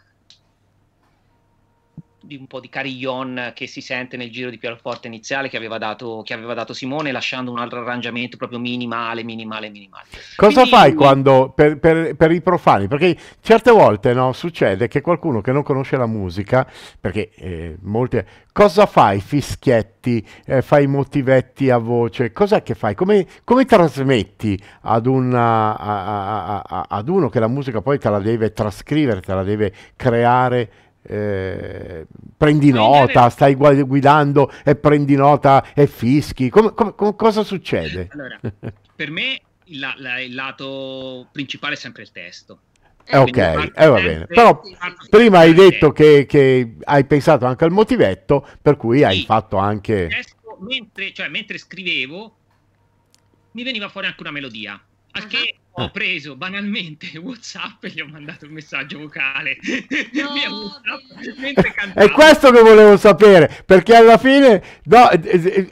di un po' di carillon che si sente nel giro di pianoforte iniziale che aveva, dato, che aveva dato, Simone, lasciando un altro arrangiamento proprio minimale, minimale, minimale. Cosa Quindi, fai quando, per, per, per, i profani? Perché certe volte no, succede che qualcuno che non conosce la musica, perché eh, molte... Cosa fai? Fischietti, eh, fai motivetti a voce, cos'è che fai? Come, come trasmetti ad, una, a, a, a, ad uno che la musica poi te la deve trascrivere, te la deve creare? Eh, prendi nota, stai guidando e prendi nota e fischi? Com- com- cosa succede? Allora, (laughs) per me la, la, il lato principale è sempre il testo. Eh, ok, eh, va bene. Però prima hai detto che, che, hai pensato anche al motivetto, per cui hai fatto anche... Testo, mentre, cioè, mentre, scrivevo, mi veniva fuori anche una melodia, uh-huh. che ho eh. preso banalmente (laughs) WhatsApp e gli ho mandato un messaggio vocale (laughs) no, È questo che volevo sapere, perché alla fine no,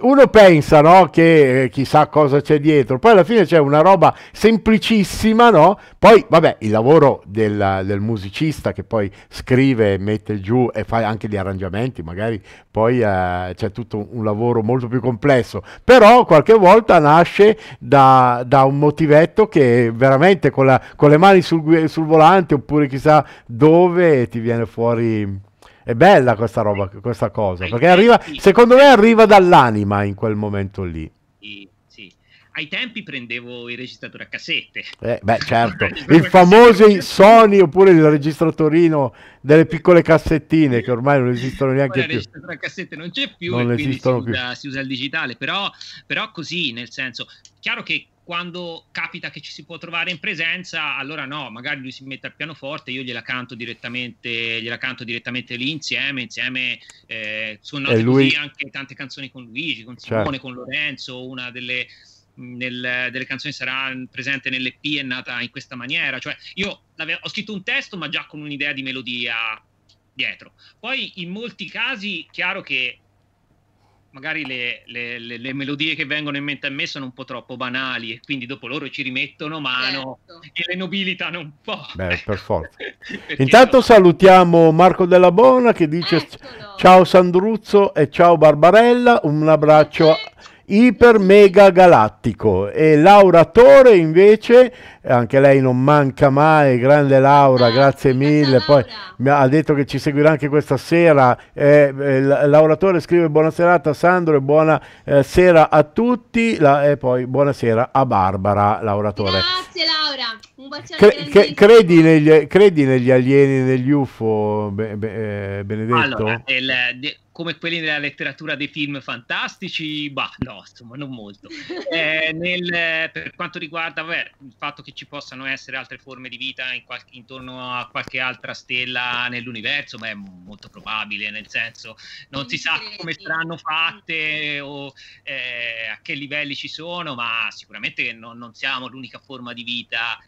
uno pensa no, che eh, chissà cosa c'è dietro, poi alla fine c'è una roba semplicissima, no? Poi vabbè, il lavoro del, del musicista che poi scrive, mette giù e fa anche gli arrangiamenti, magari poi eh, c'è tutto un lavoro molto più complesso, però qualche volta nasce da, da un motivetto che veramente con, la, con le mani sul, sul, volante oppure chissà dove ti viene fuori... È bella questa roba, questa cosa, perché arriva, secondo me arriva dall'anima in quel momento lì ai tempi prendevo i registratori a cassette. Eh, beh, certo, (laughs) il famoso Sony oppure il registratorino delle piccole cassettine che ormai non esistono neanche più. Il registratore a cassette non c'è più non e quindi si usa, più. si usa, il digitale, però, però così, nel senso, chiaro che quando capita che ci si può trovare in presenza, allora no, magari lui si mette al pianoforte, io gliela canto direttamente, gliela canto direttamente lì insieme, insieme eh, suonate lui... anche tante canzoni con Luigi, con certo. Simone, certo. con Lorenzo, una delle, mm, nel, delle canzoni sarà presente nell'EP è nata in questa maniera, cioè io ho scritto un testo ma già con un'idea di melodia dietro. Poi in molti casi, chiaro che magari le, le, le, le, melodie che vengono in mente a me sono un po' troppo banali e quindi dopo loro ci rimettono mano certo. e le nobilitano un po'. Beh, per (laughs) forza. Intanto no? salutiamo Marco Della Bona che dice Eccolo. ciao Sandruzzo e ciao Barbarella, un abbraccio. Eccolo iper mega galattico e Laura Tore invece anche lei non manca mai grande Laura ah, grazie mille Laura. poi mi ha detto che ci seguirà anche questa sera eh, eh, Laura Tore scrive buona serata Sandro e buona eh, sera a tutti La, e poi buonasera a Barbara Laura Tore grazie Laura un bacione cre credi, negli, credi negli alieni negli UFO be be eh, Benedetto? Allora, il, come quelli nella letteratura dei film fantastici, bah, no, insomma, non molto. (laughs) Eh, nel, per quanto riguarda vabbè, il fatto che ci possano essere altre forme di vita in qual- intorno a qualche altra stella nell'universo, beh, è molto probabile, nel senso, non si sa come saranno fatte o eh, a che livelli ci sono, ma sicuramente non, non siamo l'unica forma di vita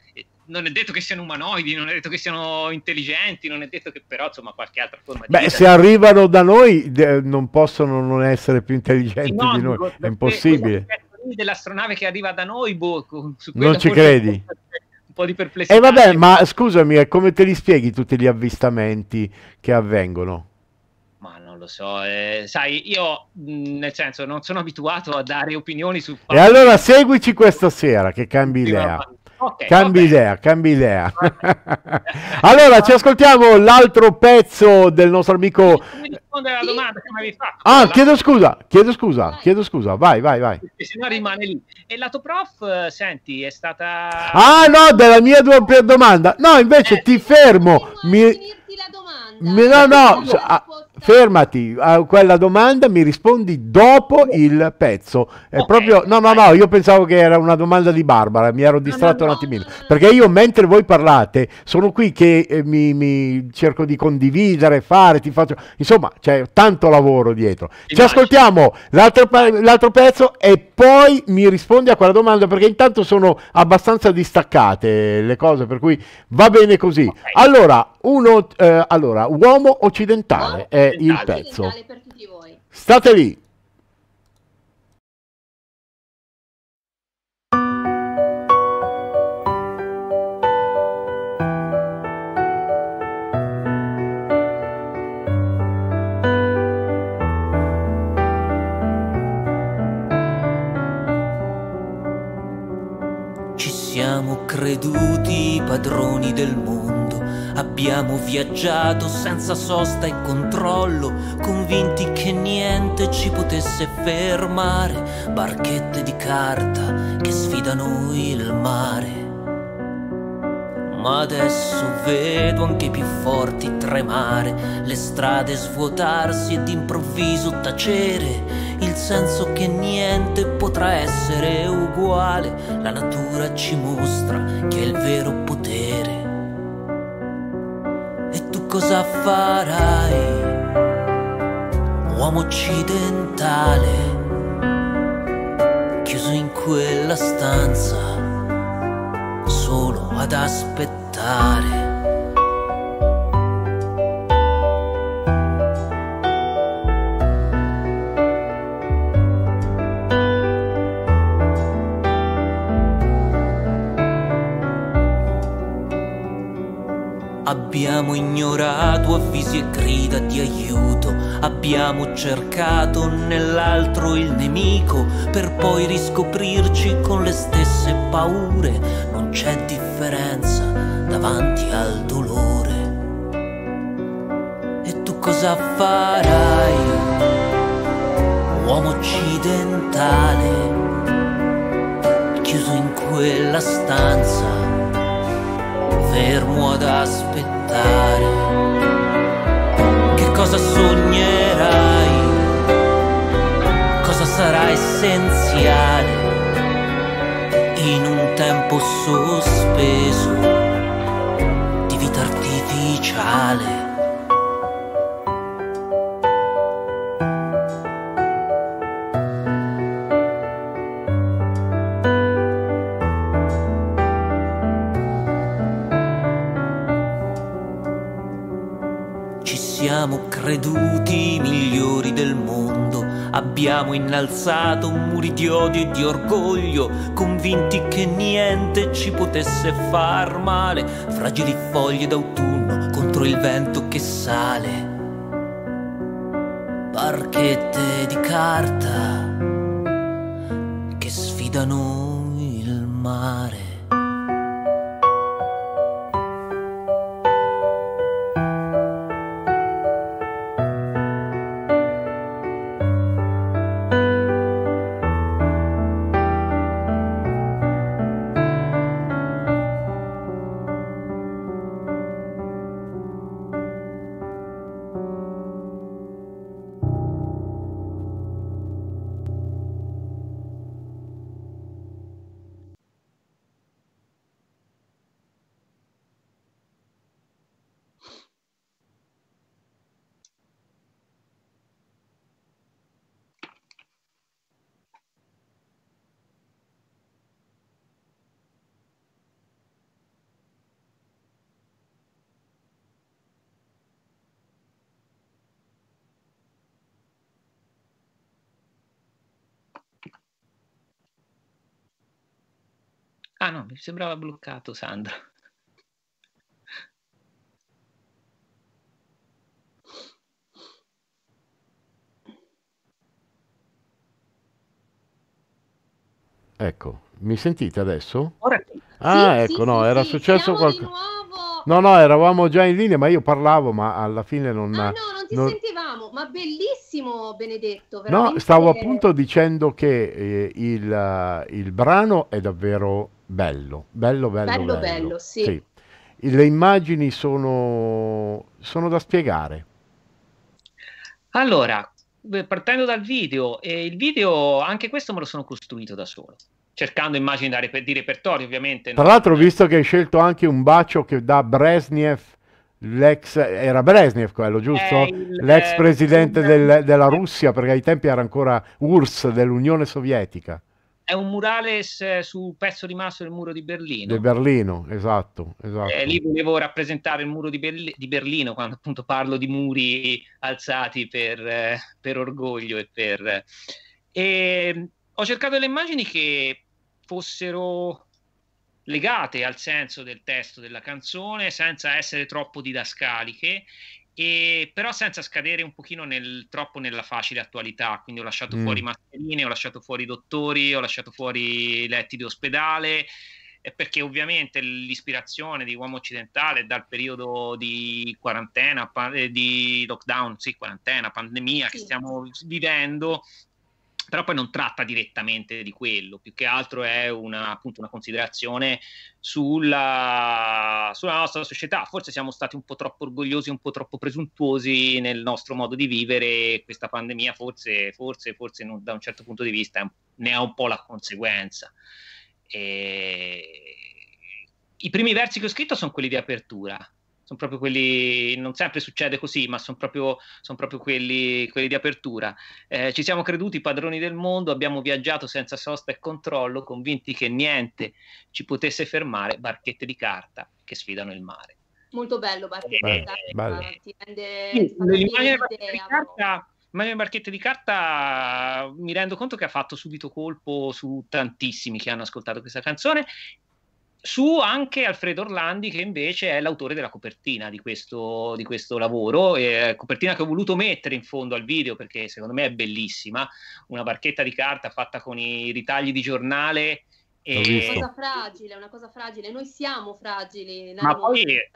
non è detto che siano umanoidi, non è detto che siano intelligenti, non è detto che però insomma qualche altra forma di... Beh, se arrivano da noi de- non possono non essere più intelligenti no, di noi, è impossibile. Dell'astronave che arriva da noi, boh, non ci credi? Un po' di perplessità. E eh, vabbè, ma scusami, come te li spieghi tutti gli avvistamenti che avvengono? Ma non lo so, eh, sai, io mh, mm, nel senso non sono abituato a dare opinioni su... E allora seguici questa sera che cambi idea. Sì, Okay, cambi vabbè. idea, cambi idea. (laughs) allora, ci ascoltiamo l'altro pezzo del nostro amico. Fatto, ah, la... chiedo scusa, chiedo scusa, vai. chiedo scusa, vai, vai, vai. E se no rimane lì. E lato prof, eh, senti, è stata... Ah, no, della mia domanda. No, invece eh, ti fermo. Mi... La domanda. Mi... No, no, no fermati a quella domanda, mi rispondi dopo il pezzo. È okay. proprio, no, no, no, io pensavo che era una domanda di Barbara, mi ero distratto no, no, no. un attimino, perché io mentre voi parlate sono qui che eh, mi, mi, cerco di condividere, fare, ti faccio, insomma, c'è tanto lavoro dietro. Ci ascoltiamo l'altro, l'altro pezzo e poi mi rispondi a quella domanda, perché intanto sono abbastanza distaccate le cose, per cui va bene così. Okay. Allora, uno, eh, allora, uomo occidentale. Eh, è il pezzo. State lì. Ci siamo creduti padroni del mondo Abbiamo viaggiato senza sosta e controllo, convinti che niente ci potesse fermare, barchette di carta che sfidano il mare. Ma adesso vedo anche i più forti tremare, le strade svuotarsi ed improvviso tacere, il senso che niente potrà essere uguale, la natura ci mostra che è il vero potere cosa farai, uomo occidentale, chiuso in quella stanza, solo ad aspettare. tuo avviso e grida di aiuto. Abbiamo cercato nell'altro il nemico per poi riscoprirci con le stesse paure. Non c'è differenza davanti al dolore. E tu cosa farai? Uomo occidentale, chiuso in quella stanza, fermo ad aspettare cosa sognerai, cosa sarà essenziale in un tempo sospeso di vita artificiale. abbiamo innalzato muri di odio e di orgoglio, convinti che niente ci potesse far male, fragili foglie d'autunno contro il vento che sale. Barchette di carta che sfidano Ah no, mi sembrava bloccato Sandro. Ecco, mi sentite adesso? Ora sì. Ah, sì, ecco, sì, no, era successo qualcosa. No, no, eravamo già in linea, ma io parlavo, ma alla fine non... Ah, no, non ti non... sentivamo, ma bellissimo Benedetto. Veramente... No, stavo appunto dicendo che eh, il, eh, il brano è davvero bello, bello, bello. Bello, bello, bello sì. sì. Le immagini sono, sono da spiegare. Allora, partendo dal video, eh, il video anche questo me lo sono costruito da solo, cercando immagini rep- di repertorio ovviamente. Tra l'altro visto che hai scelto anche un bacio che da Brezhnev, l'ex, era Brezhnev quello giusto? Il, l'ex eh, presidente eh, del, della Russia, perché ai tempi era ancora URSS dell'Unione Sovietica è un murales su pezzo rimasto del muro di Berlino. Di Berlino, esatto. esatto. Eh, lì volevo rappresentare il muro di, Berli- di, Berlino quando appunto parlo di muri alzati per, eh, per orgoglio e per... E ehm, ho cercato le immagini che fossero legate al senso del testo della canzone senza essere troppo didascaliche e, però senza scadere un pochino nel, troppo nella facile attualità, quindi ho lasciato mm. fuori mascherine, ho lasciato fuori dottori, ho lasciato fuori letti di ospedale, perché ovviamente l'ispirazione di uomo occidentale dal periodo di quarantena, eh, di lockdown, sì, quarantena, pandemia sì. che stiamo vivendo, però poi non tratta direttamente di quello, più che altro è una, appunto, una considerazione sulla, sulla, nostra società. Forse siamo stati un po' troppo orgogliosi, un po' troppo presuntuosi nel nostro modo di vivere. Questa pandemia forse, forse, forse non, da un certo punto di vista ne ha un po' la conseguenza. E... I primi versi che ho scritto sono quelli di apertura sono proprio quelli, non sempre succede così, ma sono proprio, son proprio quelli, quelli, di apertura. Eh, ci siamo creduti padroni del mondo, abbiamo viaggiato senza sosta e controllo, convinti che niente ci potesse fermare, barchette di carta che sfidano il mare. Molto bello, barchette di carta, ma le barchette di carta mi rendo conto che ha fatto subito colpo su tantissimi che hanno ascoltato questa canzone su anche Alfredo Orlandi che invece è l'autore della copertina di questo, di questo lavoro, eh, copertina che ho voluto mettere in fondo al video perché secondo me è bellissima, una barchetta di carta fatta con i ritagli di giornale e... Una cosa fragile, una cosa fragile, noi siamo fragili. Ma poi eh,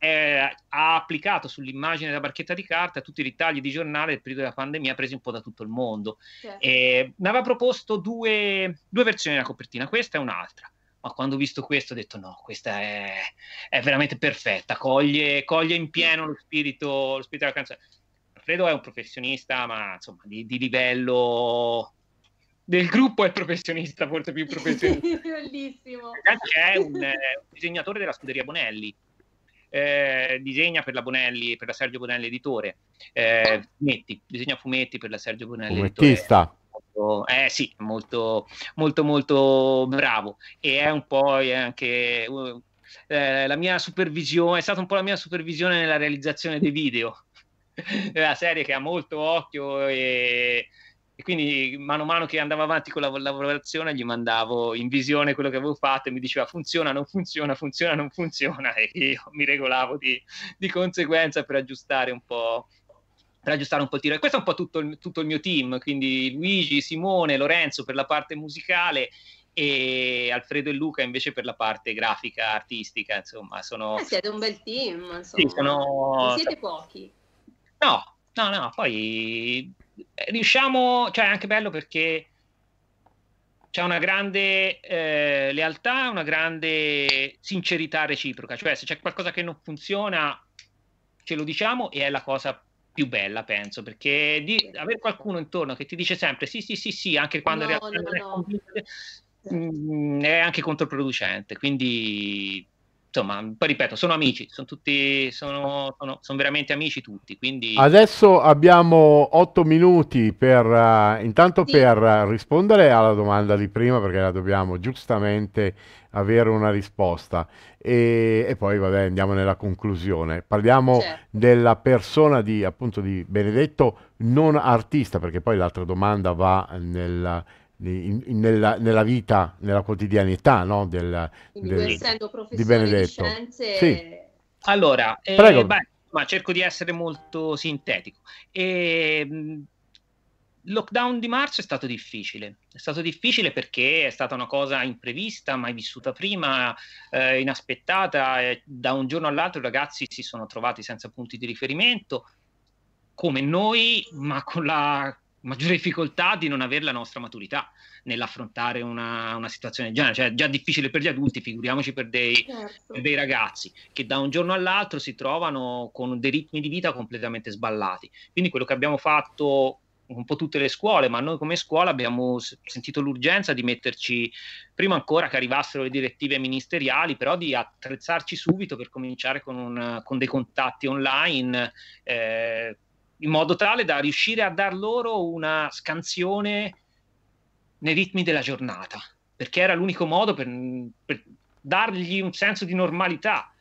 eh, eh, ha applicato sull'immagine della barchetta di carta tutti i ritagli di giornale del periodo della pandemia presi un po' da tutto il mondo. Certo. Eh, ne aveva proposto due, due versioni della copertina, questa e un'altra ma quando ho visto questo ho detto no, questa è, è veramente perfetta, coglie, coglie in pieno lo spirito, lo spirito, della canzone. Alfredo è un professionista, ma insomma di, di livello del gruppo è professionista, forse più professionista. (laughs) Bellissimo. C'è un, un disegnatore della scuderia Bonelli, eh, disegna per la Bonelli, per la Sergio Bonelli editore, eh, fumetti, disegna fumetti per la Sergio Bonelli Fumettista. editore molto, eh sì, molto, molto, molto bravo e è un po' anche eh, la mia supervisione, è stata un po' la mia supervisione nella realizzazione dei video, la (laughs) serie che ha molto occhio e, e quindi mano a mano che andavo avanti con la lavorazione gli mandavo in visione quello che avevo fatto e mi diceva funziona, non funziona, funziona, non funziona (laughs) e io mi regolavo di, di conseguenza per aggiustare un po' per aggiustare un po' il tiro. E questo è un po' tutto il, tutto il mio team, quindi Luigi, Simone, Lorenzo per la parte musicale e Alfredo e Luca invece per la parte grafica, artistica, insomma, sono... Eh, siete un bel team, insomma. Sì, sono... Cioè siete pochi. No, no, no, poi eh, riusciamo, cioè è anche bello perché c'è una grande eh, lealtà, una grande sincerità reciproca, cioè se c'è qualcosa che non funziona ce lo diciamo e è la cosa più bella, penso, perché di, avere qualcuno intorno che ti dice sempre sì, sì, sì, sì, anche quando no, in realtà no, no. È, mh, mm, è anche controproducente. Quindi insomma, poi ripeto, sono amici, sono tutti, sono, sono, sono veramente amici tutti. Quindi... Adesso abbiamo otto minuti per, uh, intanto sì. per rispondere alla domanda di prima, perché la dobbiamo giustamente avere una risposta. E, e poi vabbè, andiamo nella conclusione. Parliamo certo. della persona di, appunto, di Benedetto, non artista, perché poi l'altra domanda va nel in, in, nella, nella, vita, nella quotidianità no? del, del, essendo professore di Benedetto. Di scienze... sì. Allora, eh, beh, ma cerco di essere molto sintetico. Il ehm, lockdown di marzo è stato difficile, è stato difficile perché è stata una cosa imprevista, mai vissuta prima, eh, inaspettata, da un giorno all'altro i ragazzi si sono trovati senza punti di riferimento, come noi, ma con la maggiore difficoltà di non avere la nostra maturità nell'affrontare una, una situazione del genere, cioè è già difficile per gli adulti, figuriamoci per dei, certo. per dei, ragazzi che da un giorno all'altro si trovano con dei ritmi di vita completamente sballati. Quindi quello che abbiamo fatto un po' tutte le scuole, ma noi come scuola abbiamo sentito l'urgenza di metterci, prima ancora che arrivassero le direttive ministeriali, però di attrezzarci subito per cominciare con, un, con dei contatti online. Eh, in modo tale da riuscire a dar loro una scansione nei ritmi della giornata, perché era l'unico modo per, per dargli un senso di normalità,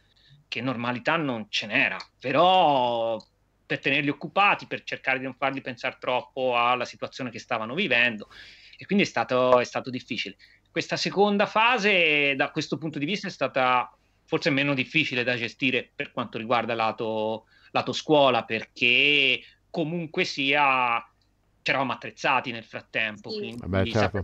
che normalità non ce n'era, però per tenerli occupati, per cercare di non farli pensare troppo alla situazione che stavano vivendo e quindi è stato, è stato difficile. Questa seconda fase da questo punto di vista è stata forse meno difficile da gestire per quanto riguarda lato, eh, lato scuola perché comunque sia ci eravamo attrezzati nel frattempo. Sì. Vabbè, certo.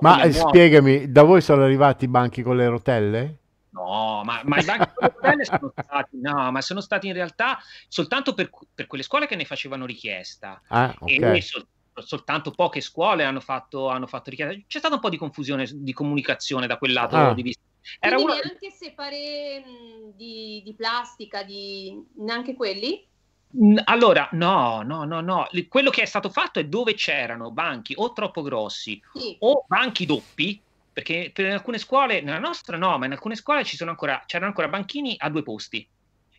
Ma eh, spiegami, da voi sono arrivati i banchi con le rotelle? No, ma, ma i banchi con le rotelle sono (laughs) stati, no, ma sono stati in realtà soltanto per, per quelle scuole che ne facevano richiesta. Ah, okay. E sol, soltanto poche scuole hanno fatto, hanno fatto richiesta. C'è stata un po' di confusione di comunicazione da quel lato ah. di vista era Quindi neanche se pare di, di, plastica, di... neanche quelli? Allora, no, no, no, no. Quello che è stato fatto è dove c'erano banchi o troppo grossi sì. o banchi doppi, perché per alcune scuole, nella nostra no, ma in alcune scuole ancora, c'erano ancora banchini a due posti.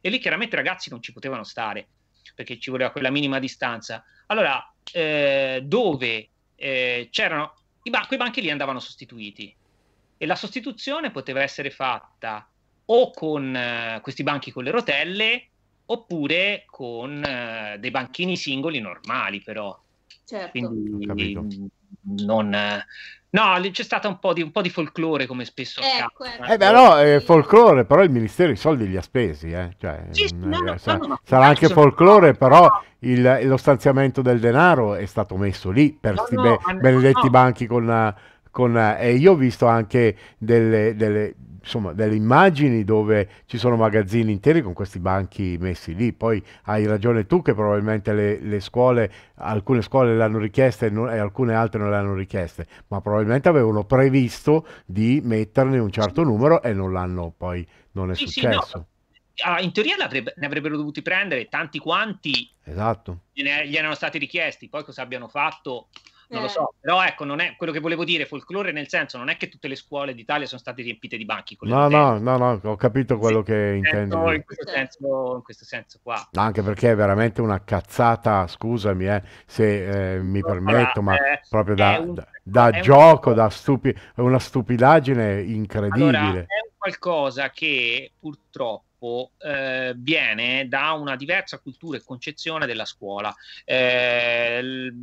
E lì chiaramente i ragazzi non ci potevano stare, perché ci voleva quella minima distanza. Allora, eh, dove eh, c'erano... I ban- quei banchi lì andavano sostituiti e la sostituzione poteva essere fatta o con eh, questi banchi con le rotelle oppure con eh, dei banchini singoli normali però. Certo. Quindi, non... Eh, no, c'è stato un po' di, un po di folklore come spesso ecco, accade. Ecco. Eh, beh, no, è eh, folklore, però il ministero i soldi li ha spesi. Eh. Cioè, sì, eh, no, sa- no, sarà anche folklore, però il, lo stanziamento del denaro è stato messo lì per questi be- benedetti banchi con con, eh, io ho visto anche delle, delle, insomma, delle, immagini dove ci sono magazzini interi con questi banchi messi lì. Poi hai ragione tu che probabilmente le, le scuole, alcune scuole l'hanno richiesta e, non, e alcune altre non le hanno richieste, ma probabilmente avevano previsto di metterne un certo numero e non l'hanno poi, non è sì, successo. Sì, no ah, in teoria ne avrebbero dovuti prendere tanti quanti esatto. gli erano stati richiesti, poi cosa abbiano fatto non lo eh. so, però ecco, non è quello che volevo dire, folklore nel senso, non è che tutte le scuole d'Italia sono state riempite di banchi. No, no, no, no, ho capito quello sì, che intendo. In questo, senso, in questo senso qua. Anche perché è veramente una cazzata, scusami eh, se eh, mi permetto, ma eh, proprio da, un, da, da gioco, un... da stupi- una stupidaggine incredibile. Allora, è qualcosa che purtroppo eh, viene da una diversa cultura e concezione della scuola. Eh,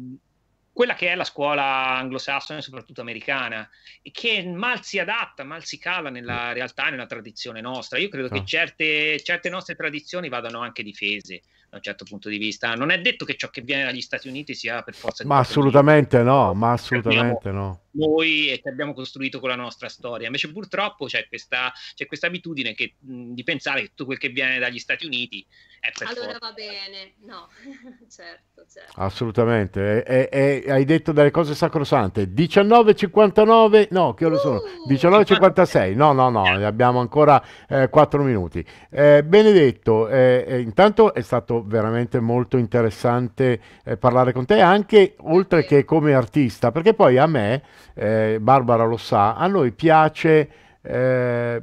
quella che è la scuola anglosassone, soprattutto americana, e che mal si adatta, mal si cala nella mm. realtà, nella tradizione nostra. Io credo che ah. certe, certe nostre tradizioni vadano anche difese da un certo punto di vista. Non è detto che ciò che viene dagli Stati Uniti sia per forza di... Ma assolutamente no, ma assolutamente no. Noi e che abbiamo costruito con la nostra storia. Invece purtroppo c'è questa, c'è questa abitudine che, mh, di pensare che tutto quel che viene dagli Stati Uniti è per Allora forza. va bene, no, (laughs) certo, certo. Assolutamente, e, e, e, hai detto delle cose sacrosante. 19.59, no, che ore uh, sono? 19.56, no, no, no, abbiamo ancora eh, 4 minuti. Eh, Benedetto, eh, intanto è stato veramente molto interessante eh, parlare con te, anche oltre che come artista, perché poi a me, eh, Barbara lo sa, a noi piace eh,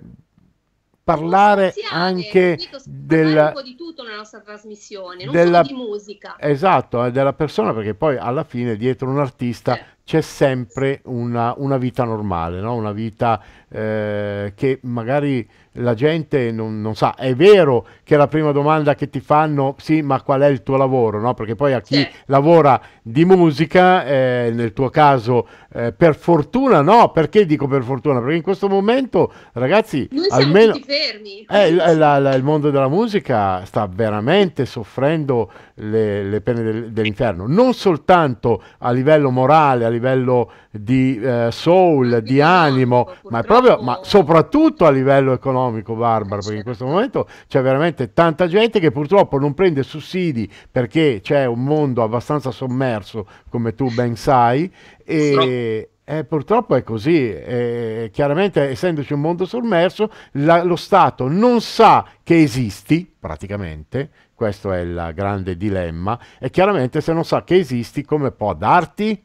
parlare anche dico, del, di tutto nella nostra trasmissione, non della, solo di musica. Esatto, eh, della persona, perché poi alla fine dietro un artista certo c'è sempre una, una, vita normale, no? una vita eh, che magari la gente non, non, sa. È vero che la prima domanda che ti fanno, sì, ma qual è il tuo lavoro? No? Perché poi a chi sì. lavora di musica, eh, nel tuo caso, eh, per fortuna no, perché dico per fortuna? Perché in questo momento, ragazzi, non almeno... Fermi. Eh, la, la, il mondo della musica sta veramente soffrendo le, le pene del, dell'inferno, non soltanto a livello morale, a livello di eh, soul, di animo, ma, proprio, ma, soprattutto a livello economico, Barbara, perché in certo. questo momento c'è veramente tanta gente che purtroppo non prende sussidi perché c'è un mondo abbastanza sommerso, come tu ben sai, e... Eh, purtroppo è così, eh, chiaramente essendoci un mondo sommerso, la, lo Stato non sa che esisti, praticamente, questo è il grande dilemma, e chiaramente se non sa che esisti come può darti?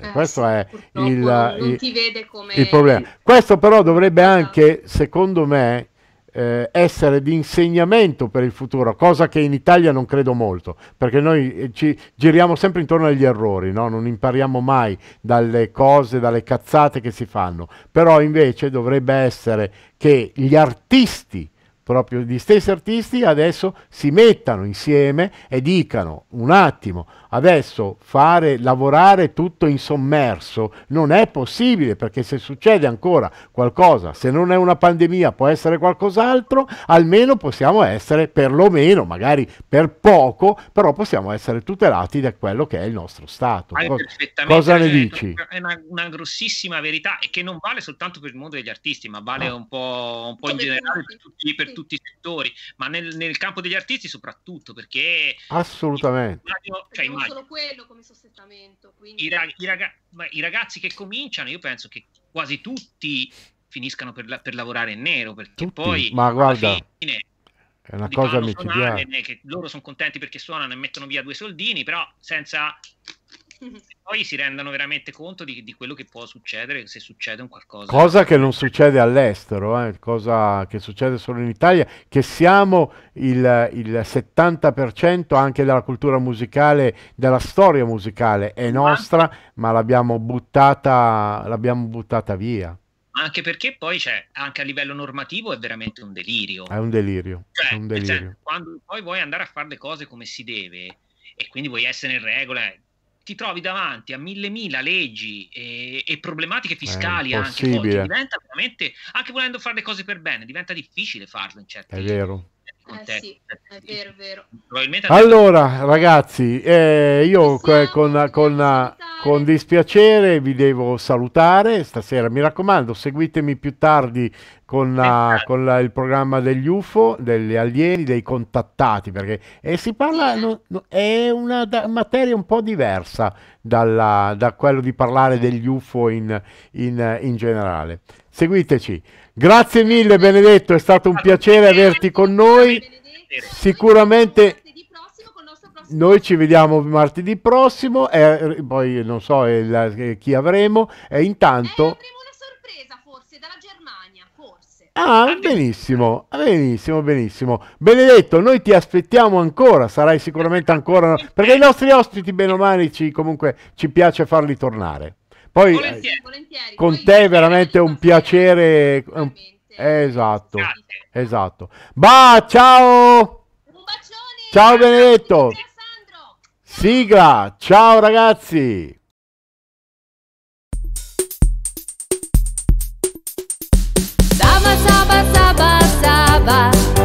Eh, questo è il, eh, il, come... il, problema. Questo però dovrebbe esatto. anche, secondo me, eh, essere di insegnamento per il futuro, cosa che in Italia non credo molto, perché noi eh, ci giriamo sempre intorno agli errori, no? non impariamo mai dalle cose, dalle cazzate che si fanno, però invece dovrebbe essere che gli artisti proprio gli stessi artisti adesso si mettano insieme e dicano un attimo Adesso fare lavorare tutto in sommerso non è possibile perché se succede ancora qualcosa, se non è una pandemia può essere qualcos'altro, almeno possiamo essere perlomeno, magari per poco, però possiamo essere tutelati da quello che è il nostro Stato. Vale Co- cosa ne dici? È una, una, grossissima verità e che non vale soltanto per il mondo degli artisti, ma vale no. un po', un po in generale per tutti, per tutti, i settori, ma nel, nel campo degli artisti soprattutto perché... Assolutamente. Immagino, cioè, immagino mai. solo quello come sostentamento. Quindi... I, rag- i, raga- i, ragazzi che cominciano, io penso che quasi tutti finiscano per, la- per lavorare in nero, perché tutti? poi Ma guarda, fine, è una cosa mi micidiale. Che loro sono contenti perché suonano e mettono via due soldini, però senza poi si rendano veramente conto di, di, quello che può succedere se succede un qualcosa. Cosa che non succede all'estero, eh? cosa che succede solo in Italia, che siamo il, il 70% anche della cultura musicale, della storia musicale, è nostra, ma, ma l'abbiamo, buttata, l'abbiamo buttata via anche perché poi cioè, anche a livello normativo è veramente un delirio. È un delirio. Cioè, è un delirio. Cioè, quando poi vuoi andare a fare le cose come si deve e quindi vuoi essere in regola, ti trovi davanti a mille mila leggi e, eh, e problematiche fiscali anche poi, cioè diventa veramente anche volendo fare le cose per bene diventa difficile farlo in certi è vero eh sì, cioè, è vero, è vero. allora, ragazzi, eh, io con, con, eh, con, dispiacere vi devo salutare stasera. Mi raccomando, seguitemi più tardi con, la, eh, eh, certo. con la, il programma degli UFO, degli alieni, dei contattati, perché eh, si parla, no, no, è una da, materia un po' diversa dalla, da quello di parlare degli UFO in, in, in generale. Seguiteci. Grazie mille Benedetto, è stato un piacere averti con noi. Sicuramente noi ci vediamo martedì prossimo, eh, poi non so il, chi avremo, e intanto... Eh, ah, benissimo, benissimo, benissimo. Benedetto, noi ti aspettiamo ancora, sarai sicuramente ancora... Perché i nostri ospiti, bene o male, ci, comunque ci piace farli tornare. Poi volentieri, eh, volentieri. con Poi, te è veramente un piacere. Un... esatto, Grazie. esatto. ba ciao. Un bacione. Ciao Benedetto. Sigla, ciao ragazzi. Saba,